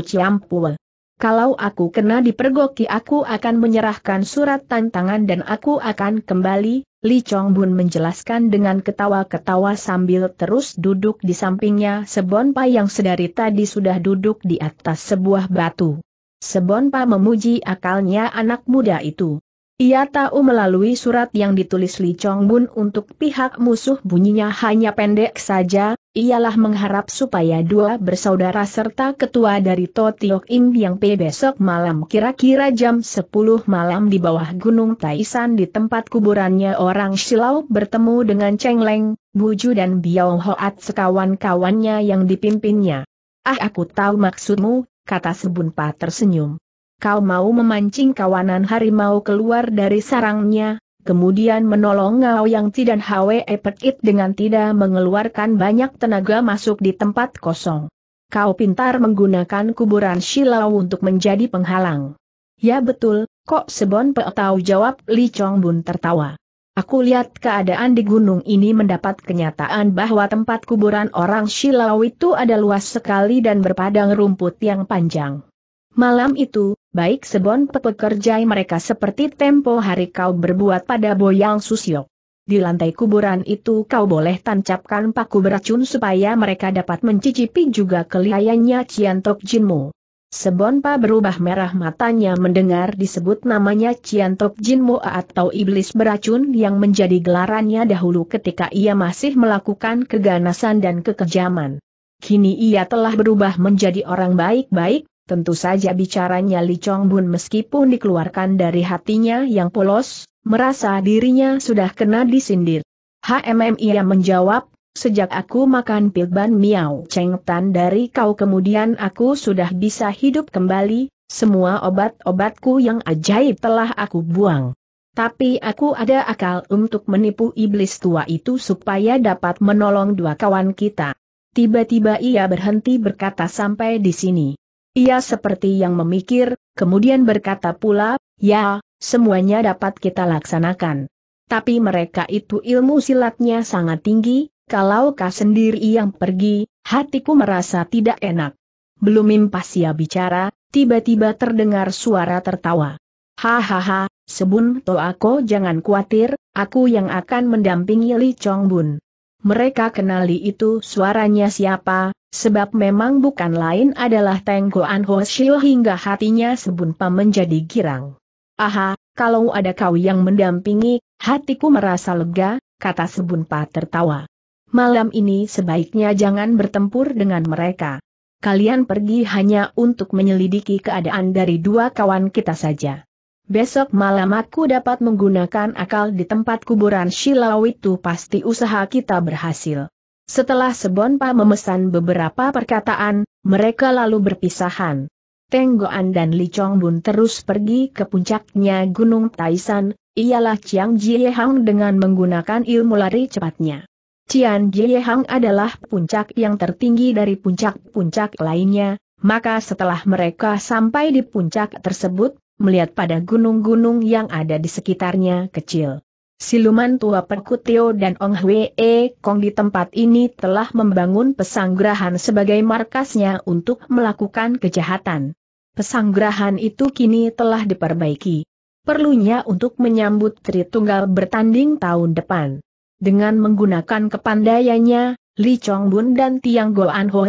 Kalau aku kena dipergoki aku akan menyerahkan surat tantangan dan aku akan kembali, Li Chong Bun menjelaskan dengan ketawa-ketawa sambil terus duduk di sampingnya Sebon yang sedari tadi sudah duduk di atas sebuah batu. Sebonpa memuji akalnya anak muda itu. Ia tahu melalui surat yang ditulis Li Chong Bun untuk pihak musuh bunyinya hanya pendek saja, ialah mengharap supaya dua bersaudara serta ketua dari Totiok Im yang P besok malam kira-kira jam 10 malam di bawah Gunung Taisan di tempat kuburannya orang Silau bertemu dengan Cheng Leng, Buju dan Biao Hoat sekawan-kawannya yang dipimpinnya. Ah aku tahu maksudmu, kata Sebunpa tersenyum. Kau mau memancing kawanan harimau keluar dari sarangnya, kemudian menolong Ngao yang tidak Hwe epekit dengan tidak mengeluarkan banyak tenaga masuk di tempat kosong. Kau pintar menggunakan kuburan Shilau untuk menjadi penghalang. Ya betul, kok Sebon tahu jawab Li Chong Bun tertawa. Aku lihat keadaan di gunung ini mendapat kenyataan bahwa tempat kuburan orang Shilau itu ada luas sekali dan berpadang rumput yang panjang. Malam itu, baik sebon pekerja mereka seperti tempo hari kau berbuat pada Boyang Susio. Di lantai kuburan itu kau boleh tancapkan paku beracun supaya mereka dapat mencicipi juga kelihayannya Ciantok Jinmu. Sebonpa berubah merah matanya mendengar disebut namanya Ciantok Mo atau Iblis Beracun yang menjadi gelarannya dahulu ketika ia masih melakukan keganasan dan kekejaman. Kini ia telah berubah menjadi orang baik-baik, tentu saja bicaranya Li Chong Bun meskipun dikeluarkan dari hatinya yang polos, merasa dirinya sudah kena disindir. HMM ia menjawab, Sejak aku makan pil ban miau cengtan dari kau kemudian aku sudah bisa hidup kembali, semua obat-obatku yang ajaib telah aku buang. Tapi aku ada akal untuk menipu iblis tua itu supaya dapat menolong dua kawan kita. Tiba-tiba ia berhenti berkata sampai di sini. Ia seperti yang memikir, kemudian berkata pula, ya, semuanya dapat kita laksanakan. Tapi mereka itu ilmu silatnya sangat tinggi, kalau kau sendiri yang pergi, hatiku merasa tidak enak. Belum impas ia bicara, tiba-tiba terdengar suara tertawa. Hahaha, sebun aku jangan khawatir, aku yang akan mendampingi Li Chong Bun. Mereka kenali itu suaranya siapa, sebab memang bukan lain adalah Teng An Ho Shio hingga hatinya sebunpa menjadi girang. Aha, kalau ada kau yang mendampingi, hatiku merasa lega, kata sebunpa tertawa malam ini sebaiknya jangan bertempur dengan mereka. Kalian pergi hanya untuk menyelidiki keadaan dari dua kawan kita saja. Besok malam aku dapat menggunakan akal di tempat kuburan Shilau itu pasti usaha kita berhasil. Setelah Sebonpa memesan beberapa perkataan, mereka lalu berpisahan. Tenggoan dan Li Chongbun terus pergi ke puncaknya Gunung Taisan, ialah Chiang Jiehang dengan menggunakan ilmu lari cepatnya. Cian Jiehang adalah puncak yang tertinggi dari puncak-puncak lainnya, maka setelah mereka sampai di puncak tersebut, melihat pada gunung-gunung yang ada di sekitarnya kecil. Siluman tua Perkutio dan Ong Hwee Kong di tempat ini telah membangun pesanggrahan sebagai markasnya untuk melakukan kejahatan. Pesanggrahan itu kini telah diperbaiki. Perlunya untuk menyambut Tritunggal bertanding tahun depan. Dengan menggunakan kepandaiannya, Li Chong dan Tiang Goan Ho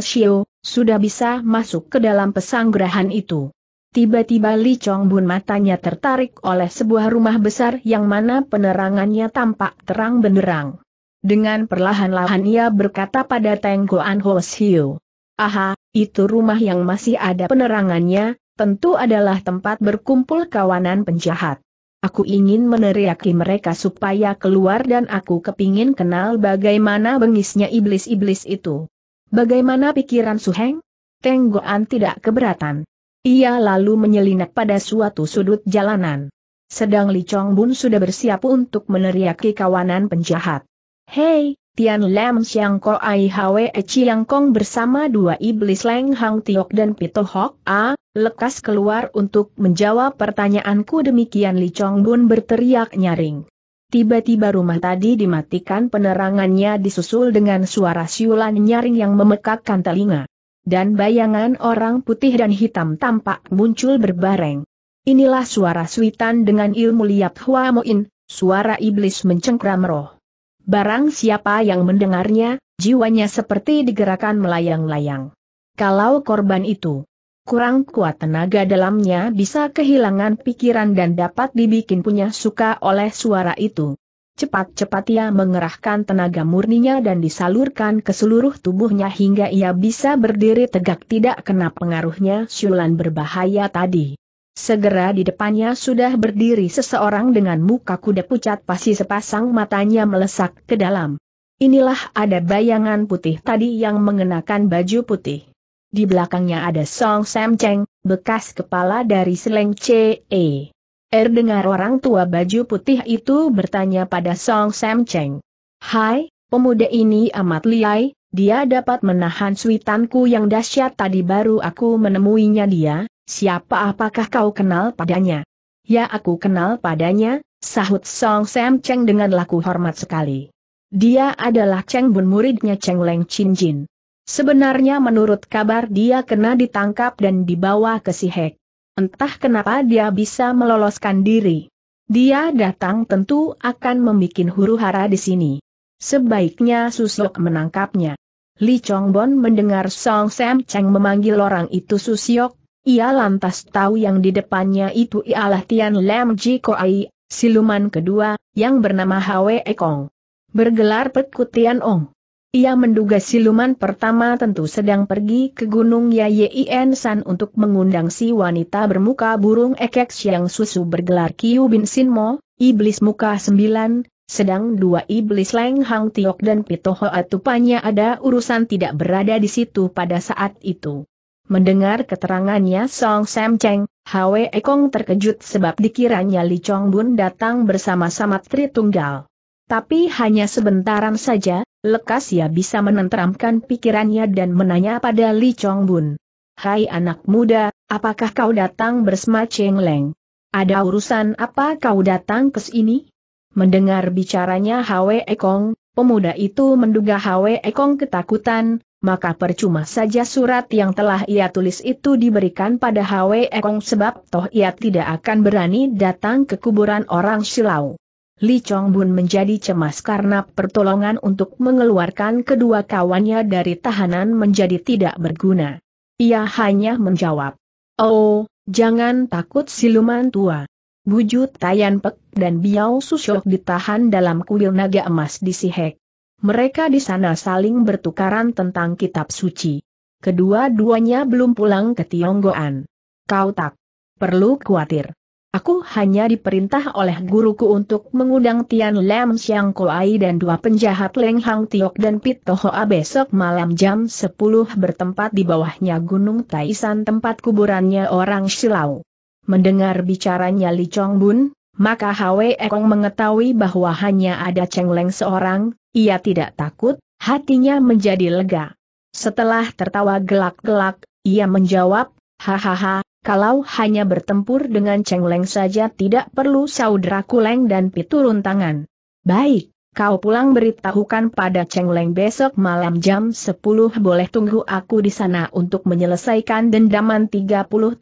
sudah bisa masuk ke dalam pesanggerahan itu. Tiba-tiba Li Chong matanya tertarik oleh sebuah rumah besar yang mana penerangannya tampak terang benderang. Dengan perlahan-lahan ia berkata pada Tiang Goan Ho Aha, itu rumah yang masih ada penerangannya, tentu adalah tempat berkumpul kawanan penjahat. Aku ingin meneriaki mereka supaya keluar dan aku kepingin kenal bagaimana bengisnya iblis-iblis itu. Bagaimana pikiran Su Suheng? Tenggoan tidak keberatan. Ia lalu menyelinap pada suatu sudut jalanan. Sedang Li Chong Bun sudah bersiap untuk meneriaki kawanan penjahat. Hei, Tian Lam Siang Ko Ai Hwe Chiang Kong bersama dua iblis Leng Hang Tiok dan Pito Hok A, ah, Lekas keluar untuk menjawab pertanyaanku demikian Li Chong Bun berteriak nyaring. Tiba-tiba rumah tadi dimatikan penerangannya disusul dengan suara siulan nyaring yang memekakkan telinga. Dan bayangan orang putih dan hitam tampak muncul berbareng. Inilah suara suitan dengan ilmu liap Hua Moin, suara iblis mencengkram roh. Barang siapa yang mendengarnya, jiwanya seperti digerakkan melayang-layang. Kalau korban itu kurang kuat tenaga dalamnya bisa kehilangan pikiran dan dapat dibikin punya suka oleh suara itu. Cepat-cepat ia mengerahkan tenaga murninya dan disalurkan ke seluruh tubuhnya hingga ia bisa berdiri tegak tidak kena pengaruhnya siulan berbahaya tadi. Segera di depannya sudah berdiri seseorang dengan muka kuda pucat pasi sepasang matanya melesak ke dalam. Inilah ada bayangan putih tadi yang mengenakan baju putih di belakangnya ada Song Sam Cheng, bekas kepala dari Seleng CE. Er dengar orang tua baju putih itu bertanya pada Song Sam Cheng. Hai, pemuda ini amat liai, dia dapat menahan suitanku yang dahsyat tadi baru aku menemuinya dia, siapa apakah kau kenal padanya? Ya aku kenal padanya, sahut Song Sam Cheng dengan laku hormat sekali. Dia adalah Cheng Bun muridnya Cheng Leng Chin Jin. Sebenarnya menurut kabar dia kena ditangkap dan dibawa ke Sihek. Entah kenapa dia bisa meloloskan diri. Dia datang tentu akan membuat huru-hara di sini. Sebaiknya Susok menangkapnya. Li Chongbon mendengar Song Sam Cheng memanggil orang itu Susyok, ia lantas tahu yang di depannya itu ialah Tian Lam Ji Koai, siluman kedua, yang bernama Hwe Kong, Bergelar Pekutian Ong. Ia menduga siluman pertama tentu sedang pergi ke Gunung Yayin San untuk mengundang si wanita bermuka burung ekek yang susu bergelar Kiu Bin Sin Mo, iblis muka sembilan, sedang dua iblis Leng Hang Tiok dan Pitoho Atupanya ada urusan tidak berada di situ pada saat itu. Mendengar keterangannya Song Sam Cheng, Hwe Ekong terkejut sebab dikiranya Li Chong Bun datang bersama-sama Tri Tunggal, Tapi hanya sebentaran saja, Lekas ia bisa menenteramkan pikirannya dan menanya pada Li Chong Bun. Hai anak muda, apakah kau datang bersama Cheng Leng? Ada urusan apa kau datang ke sini? Mendengar bicaranya Hwe Ekong, pemuda itu menduga Hwe Ekong ketakutan, maka percuma saja surat yang telah ia tulis itu diberikan pada Hwe Ekong sebab toh ia tidak akan berani datang ke kuburan orang Silau. Li Chong Bun menjadi cemas karena pertolongan untuk mengeluarkan kedua kawannya dari tahanan menjadi tidak berguna. Ia hanya menjawab, Oh, jangan takut siluman tua. Buju Tayan Pek dan Biao Susok ditahan dalam kuil naga emas di Sihek. Mereka di sana saling bertukaran tentang kitab suci. Kedua-duanya belum pulang ke Tionggoan. Kau tak perlu khawatir. Aku hanya diperintah oleh guruku untuk mengundang Tian Lam Siang Kuai dan dua penjahat Leng Hang Tiok dan Pit Tohoa besok malam jam 10 bertempat di bawahnya Gunung Taisan tempat kuburannya orang Silau. Mendengar bicaranya Li Chong Bun, maka Hwe Ekong mengetahui bahwa hanya ada Cheng Leng seorang, ia tidak takut, hatinya menjadi lega. Setelah tertawa gelak-gelak, ia menjawab, Hahaha, kalau hanya bertempur dengan cengleng saja tidak perlu saudara kuleng dan piturun tangan. Baik, kau pulang beritahukan pada cengleng besok malam jam 10 boleh tunggu aku di sana untuk menyelesaikan dendaman 30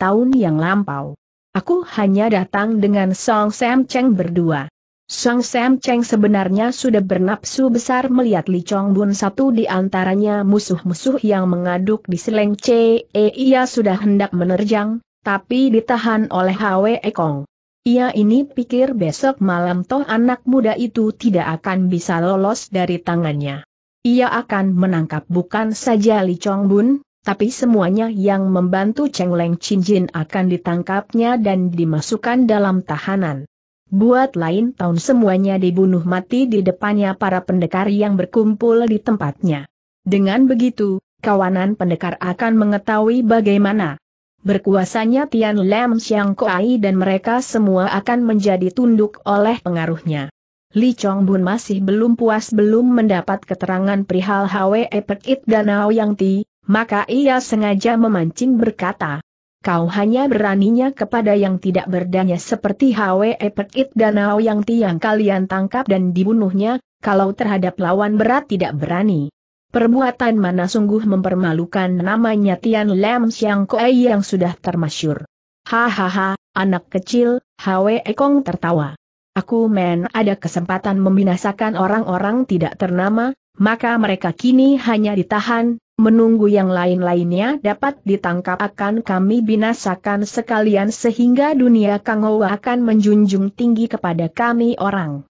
tahun yang lampau. Aku hanya datang dengan Song Sam Cheng berdua. Song Sam Cheng sebenarnya sudah bernapsu besar melihat Li Chong Bun satu di antaranya musuh-musuh yang mengaduk di Seleng Ce, ia sudah hendak menerjang, tapi ditahan oleh Hwe Kong. Ia ini pikir besok malam toh anak muda itu tidak akan bisa lolos dari tangannya. Ia akan menangkap bukan saja Li Chong Bun, tapi semuanya yang membantu Cheng Leng Chin Jin akan ditangkapnya dan dimasukkan dalam tahanan. Buat lain tahun semuanya dibunuh mati di depannya para pendekar yang berkumpul di tempatnya. Dengan begitu, kawanan pendekar akan mengetahui bagaimana berkuasanya Tian Lam Xiang Koai dan mereka semua akan menjadi tunduk oleh pengaruhnya. Li Chong Bun masih belum puas belum mendapat keterangan perihal Hwe dan Danau Yang Ti, maka ia sengaja memancing berkata, Kau hanya beraninya kepada yang tidak berdanya seperti Hwe dan Danau Yang Ti yang kalian tangkap dan dibunuhnya, kalau terhadap lawan berat tidak berani. Perbuatan mana sungguh mempermalukan namanya Tian Lam Siang Koei yang sudah termasyur. Hahaha, anak kecil, Hwe Kong tertawa. Aku men ada kesempatan membinasakan orang-orang tidak ternama, maka mereka kini hanya ditahan, menunggu yang lain-lainnya dapat ditangkap akan kami binasakan sekalian sehingga dunia Kangowa akan menjunjung tinggi kepada kami orang.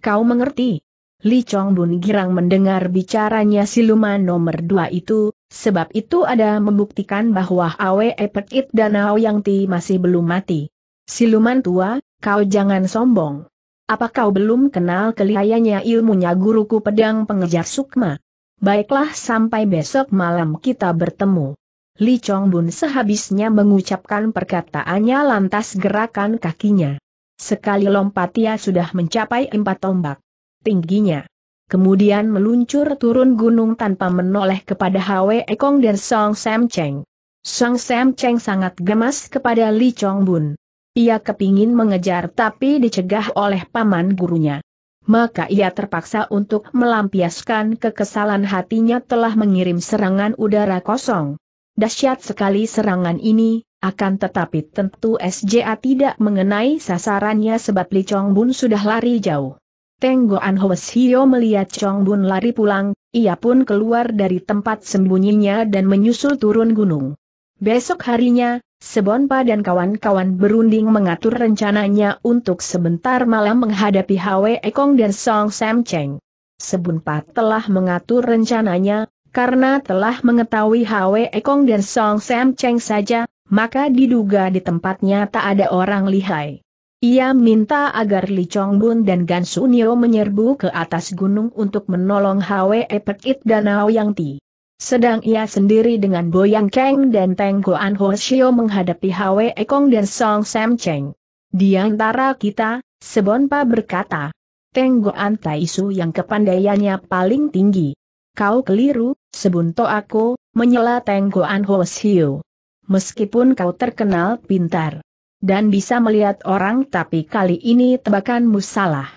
Kau mengerti? Li Chong Bun girang mendengar bicaranya siluman nomor dua itu, sebab itu ada membuktikan bahwa Awe It dan Ao Yang Ti masih belum mati. Siluman tua, kau jangan sombong. Apa kau belum kenal kelihayanya ilmunya guruku pedang pengejar sukma? Baiklah sampai besok malam kita bertemu. Li Chong Bun sehabisnya mengucapkan perkataannya lantas gerakan kakinya. Sekali lompat ia sudah mencapai empat tombak tingginya. Kemudian meluncur turun gunung tanpa menoleh kepada Hwe Ekong dan Song Sam Cheng. Song Sam Cheng sangat gemas kepada Li Chong Bun. Ia kepingin mengejar tapi dicegah oleh paman gurunya. Maka ia terpaksa untuk melampiaskan kekesalan hatinya telah mengirim serangan udara kosong. Dahsyat sekali serangan ini, akan tetapi tentu SJA tidak mengenai sasarannya sebab Li Chong Bun sudah lari jauh. Tenggoan Hio melihat Chong Bun lari pulang, ia pun keluar dari tempat sembunyinya dan menyusul turun gunung. Besok harinya, Sebonpa dan kawan-kawan berunding mengatur rencananya untuk sebentar malam menghadapi Hwe Ekong dan Song Sam Cheng. Sebonpa telah mengatur rencananya, karena telah mengetahui Hwe Ekong dan Song Sam Cheng saja, maka diduga di tempatnya tak ada orang lihai. Ia minta agar Li Chongbun dan Gansu Sunio menyerbu ke atas gunung untuk menolong Hwe Pekit Danau Ti. Sedang ia sendiri dengan Boyang Kang dan Teng Goan Ho Shio menghadapi Hwe Kong dan Song Sam Cheng. Di antara kita, Sebonpa berkata, Teng Goan Taisu yang kepandaiannya paling tinggi. Kau keliru, sebunto aku, menyela Teng Goan Ho Shio. Meskipun kau terkenal pintar dan bisa melihat orang tapi kali ini tebakanmu salah.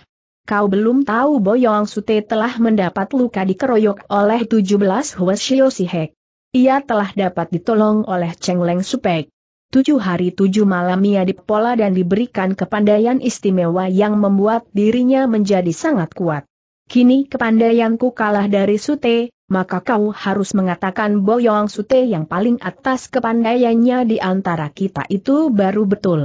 Kau belum tahu Boyong Sute telah mendapat luka dikeroyok oleh 17 Hueshio Sihek. Ia telah dapat ditolong oleh Cheng Leng Supek. Tujuh hari tujuh malam ia dipola dan diberikan kepandaian istimewa yang membuat dirinya menjadi sangat kuat. Kini kepandaianku kalah dari Sute, maka kau harus mengatakan Boyong Sute yang paling atas kepandaiannya di antara kita itu baru betul.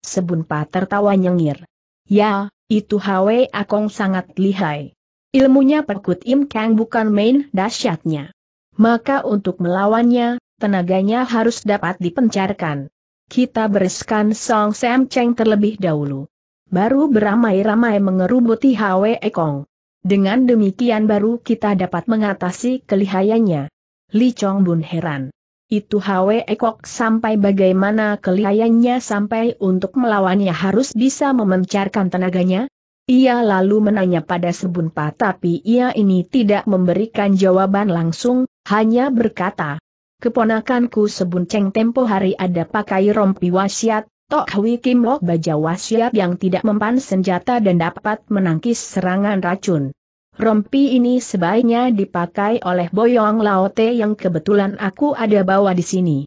Sebunpa tertawa nyengir. Ya, itu Hwe Akong sangat lihai. Ilmunya perkut Im Kang bukan main dahsyatnya. Maka untuk melawannya, tenaganya harus dapat dipencarkan. Kita bereskan Song Sam Cheng terlebih dahulu. Baru beramai-ramai mengerubuti Hwe Akong. Dengan demikian baru kita dapat mengatasi kelihayannya. Li Chong Bun heran. Itu Hwe Ekok sampai bagaimana kelihayannya sampai untuk melawannya harus bisa memencarkan tenaganya? Ia lalu menanya pada Sebun Pa tapi ia ini tidak memberikan jawaban langsung, hanya berkata, Keponakanku Sebun Cheng tempo hari ada pakai rompi wasiat, Tok Hui Kim Lok baja wasiat yang tidak mempan senjata dan dapat menangkis serangan racun. Rompi ini sebaiknya dipakai oleh Boyong Laote yang kebetulan aku ada bawa di sini.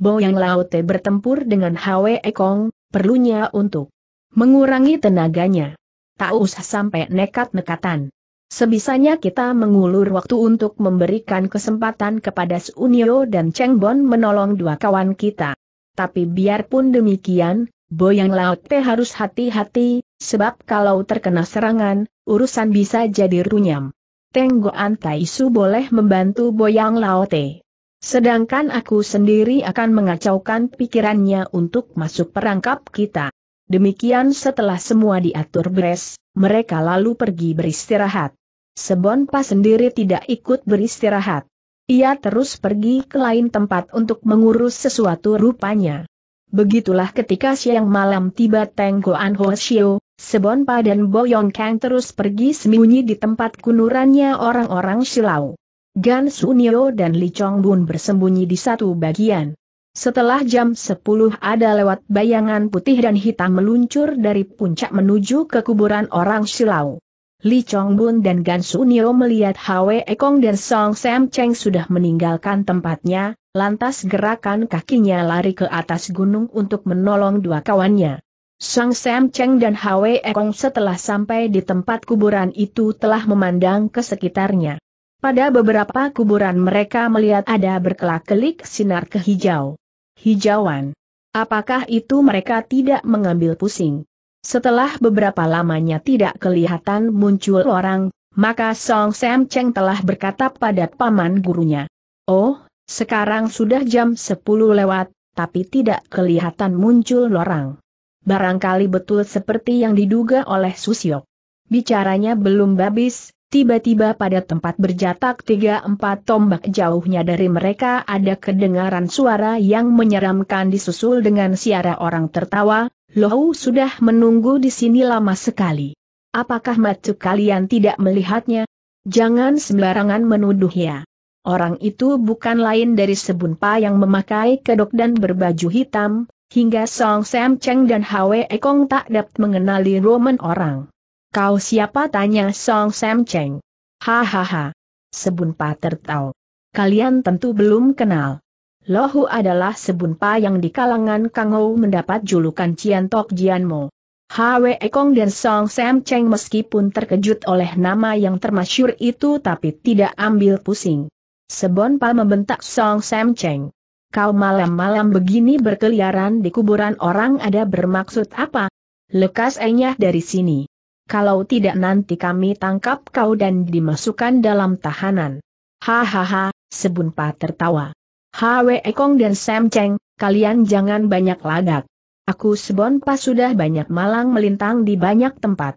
Boyong Laote bertempur dengan Hwe Kong, perlunya untuk mengurangi tenaganya. Tak usah sampai nekat-nekatan. Sebisanya kita mengulur waktu untuk memberikan kesempatan kepada Sunio dan Cheng Bon menolong dua kawan kita tapi biarpun demikian, Boyang Laut Teh harus hati-hati, sebab kalau terkena serangan, urusan bisa jadi runyam. Tenggoan Su boleh membantu Boyang Laut Teh. Sedangkan aku sendiri akan mengacaukan pikirannya untuk masuk perangkap kita. Demikian setelah semua diatur beres, mereka lalu pergi beristirahat. Sebonpa sendiri tidak ikut beristirahat. Ia terus pergi ke lain tempat untuk mengurus sesuatu rupanya. Begitulah ketika siang malam tiba Teng Goan Ho Shio, Sebonpa dan Boyong Kang terus pergi sembunyi di tempat kunurannya orang-orang Silau. Gan Sunio dan Li Chong Bun bersembunyi di satu bagian. Setelah jam 10 ada lewat bayangan putih dan hitam meluncur dari puncak menuju ke kuburan orang Silau. Li Chongbun dan Gan Sunio melihat Hwe Ekong dan Song Sam Cheng sudah meninggalkan tempatnya, lantas gerakan kakinya lari ke atas gunung untuk menolong dua kawannya. Song Sam Cheng dan Hwe Ekong setelah sampai di tempat kuburan itu telah memandang ke sekitarnya. Pada beberapa kuburan mereka melihat ada berkelak-kelik sinar kehijau. Hijauan. Apakah itu mereka tidak mengambil pusing? Setelah beberapa lamanya tidak kelihatan muncul orang, maka Song Sam Cheng telah berkata pada paman gurunya. Oh, sekarang sudah jam 10 lewat, tapi tidak kelihatan muncul orang. Barangkali betul seperti yang diduga oleh Susiok. Bicaranya belum babis, Tiba-tiba pada tempat berjatak tiga empat tombak jauhnya dari mereka ada kedengaran suara yang menyeramkan disusul dengan siara orang tertawa, Lohu sudah menunggu di sini lama sekali. Apakah matuk kalian tidak melihatnya? Jangan sembarangan menuduh ya. Orang itu bukan lain dari Sebunpa yang memakai kedok dan berbaju hitam, hingga Song Sam Cheng dan Hwe Ekong tak dapat mengenali Roman orang. Kau siapa tanya Song Sam Cheng? Hahaha. Sebunpa tertawa. Kalian tentu belum kenal. Lohu adalah sebunpa yang di kalangan Kang Kangou mendapat julukan Cian Tok Jian Jianmo. Hwe Kong dan Song Sam Cheng meskipun terkejut oleh nama yang termasyur itu tapi tidak ambil pusing. Sebunpa membentak Song Sam Cheng. Kau malam-malam begini berkeliaran di kuburan orang ada bermaksud apa? Lekas enyah dari sini kalau tidak nanti kami tangkap kau dan dimasukkan dalam tahanan. Hahaha, sebunpa tertawa. Hwe Kong dan Sam Cheng, kalian jangan banyak ladak. Aku sebonpa sudah banyak malang melintang di banyak tempat.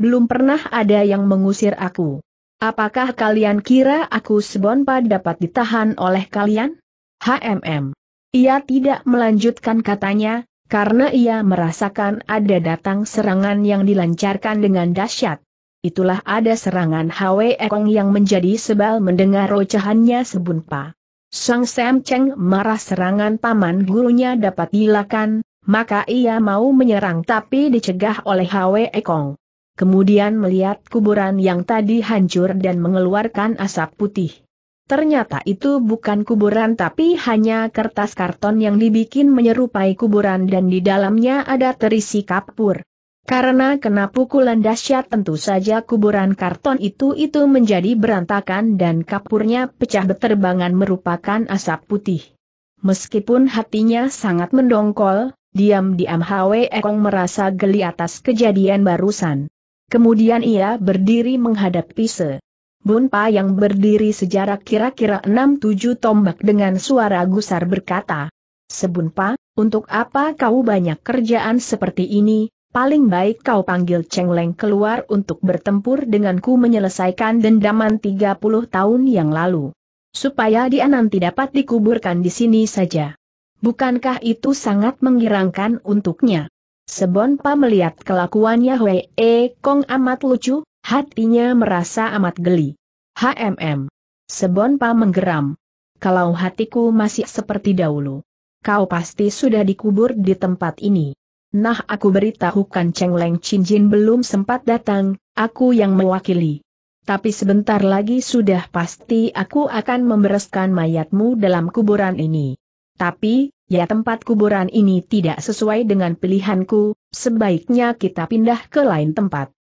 Belum pernah ada yang mengusir aku. Apakah kalian kira aku sebonpa dapat ditahan oleh kalian? HMM. Ia tidak melanjutkan katanya, karena ia merasakan ada datang serangan yang dilancarkan dengan dahsyat. Itulah ada serangan Hwe Ekong yang menjadi sebal mendengar ocehannya sebunpa. Sang Sam Cheng marah serangan paman gurunya dapat dilakukan, maka ia mau menyerang tapi dicegah oleh Hwe Ekong. Kemudian melihat kuburan yang tadi hancur dan mengeluarkan asap putih. Ternyata itu bukan kuburan tapi hanya kertas karton yang dibikin menyerupai kuburan dan di dalamnya ada terisi kapur. Karena kena pukulan dahsyat tentu saja kuburan karton itu-itu menjadi berantakan dan kapurnya pecah beterbangan merupakan asap putih. Meskipun hatinya sangat mendongkol, diam-diam Hwe Ekong merasa geli atas kejadian barusan. Kemudian ia berdiri menghadap Pise. Bunpa yang berdiri sejarak kira-kira 6-7 tombak dengan suara gusar berkata, Sebunpa, untuk apa kau banyak kerjaan seperti ini, paling baik kau panggil Cheng Leng keluar untuk bertempur denganku menyelesaikan dendaman 30 tahun yang lalu. Supaya dia nanti dapat dikuburkan di sini saja. Bukankah itu sangat mengirangkan untuknya? Sebonpa melihat kelakuannya Hwee eh, Kong amat lucu, Hatinya merasa amat geli. HMM. Sebonpa menggeram. Kalau hatiku masih seperti dahulu. Kau pasti sudah dikubur di tempat ini. Nah aku beritahukan Cheng Leng Cinjin belum sempat datang, aku yang mewakili. Tapi sebentar lagi sudah pasti aku akan membereskan mayatmu dalam kuburan ini. Tapi, ya tempat kuburan ini tidak sesuai dengan pilihanku, sebaiknya kita pindah ke lain tempat.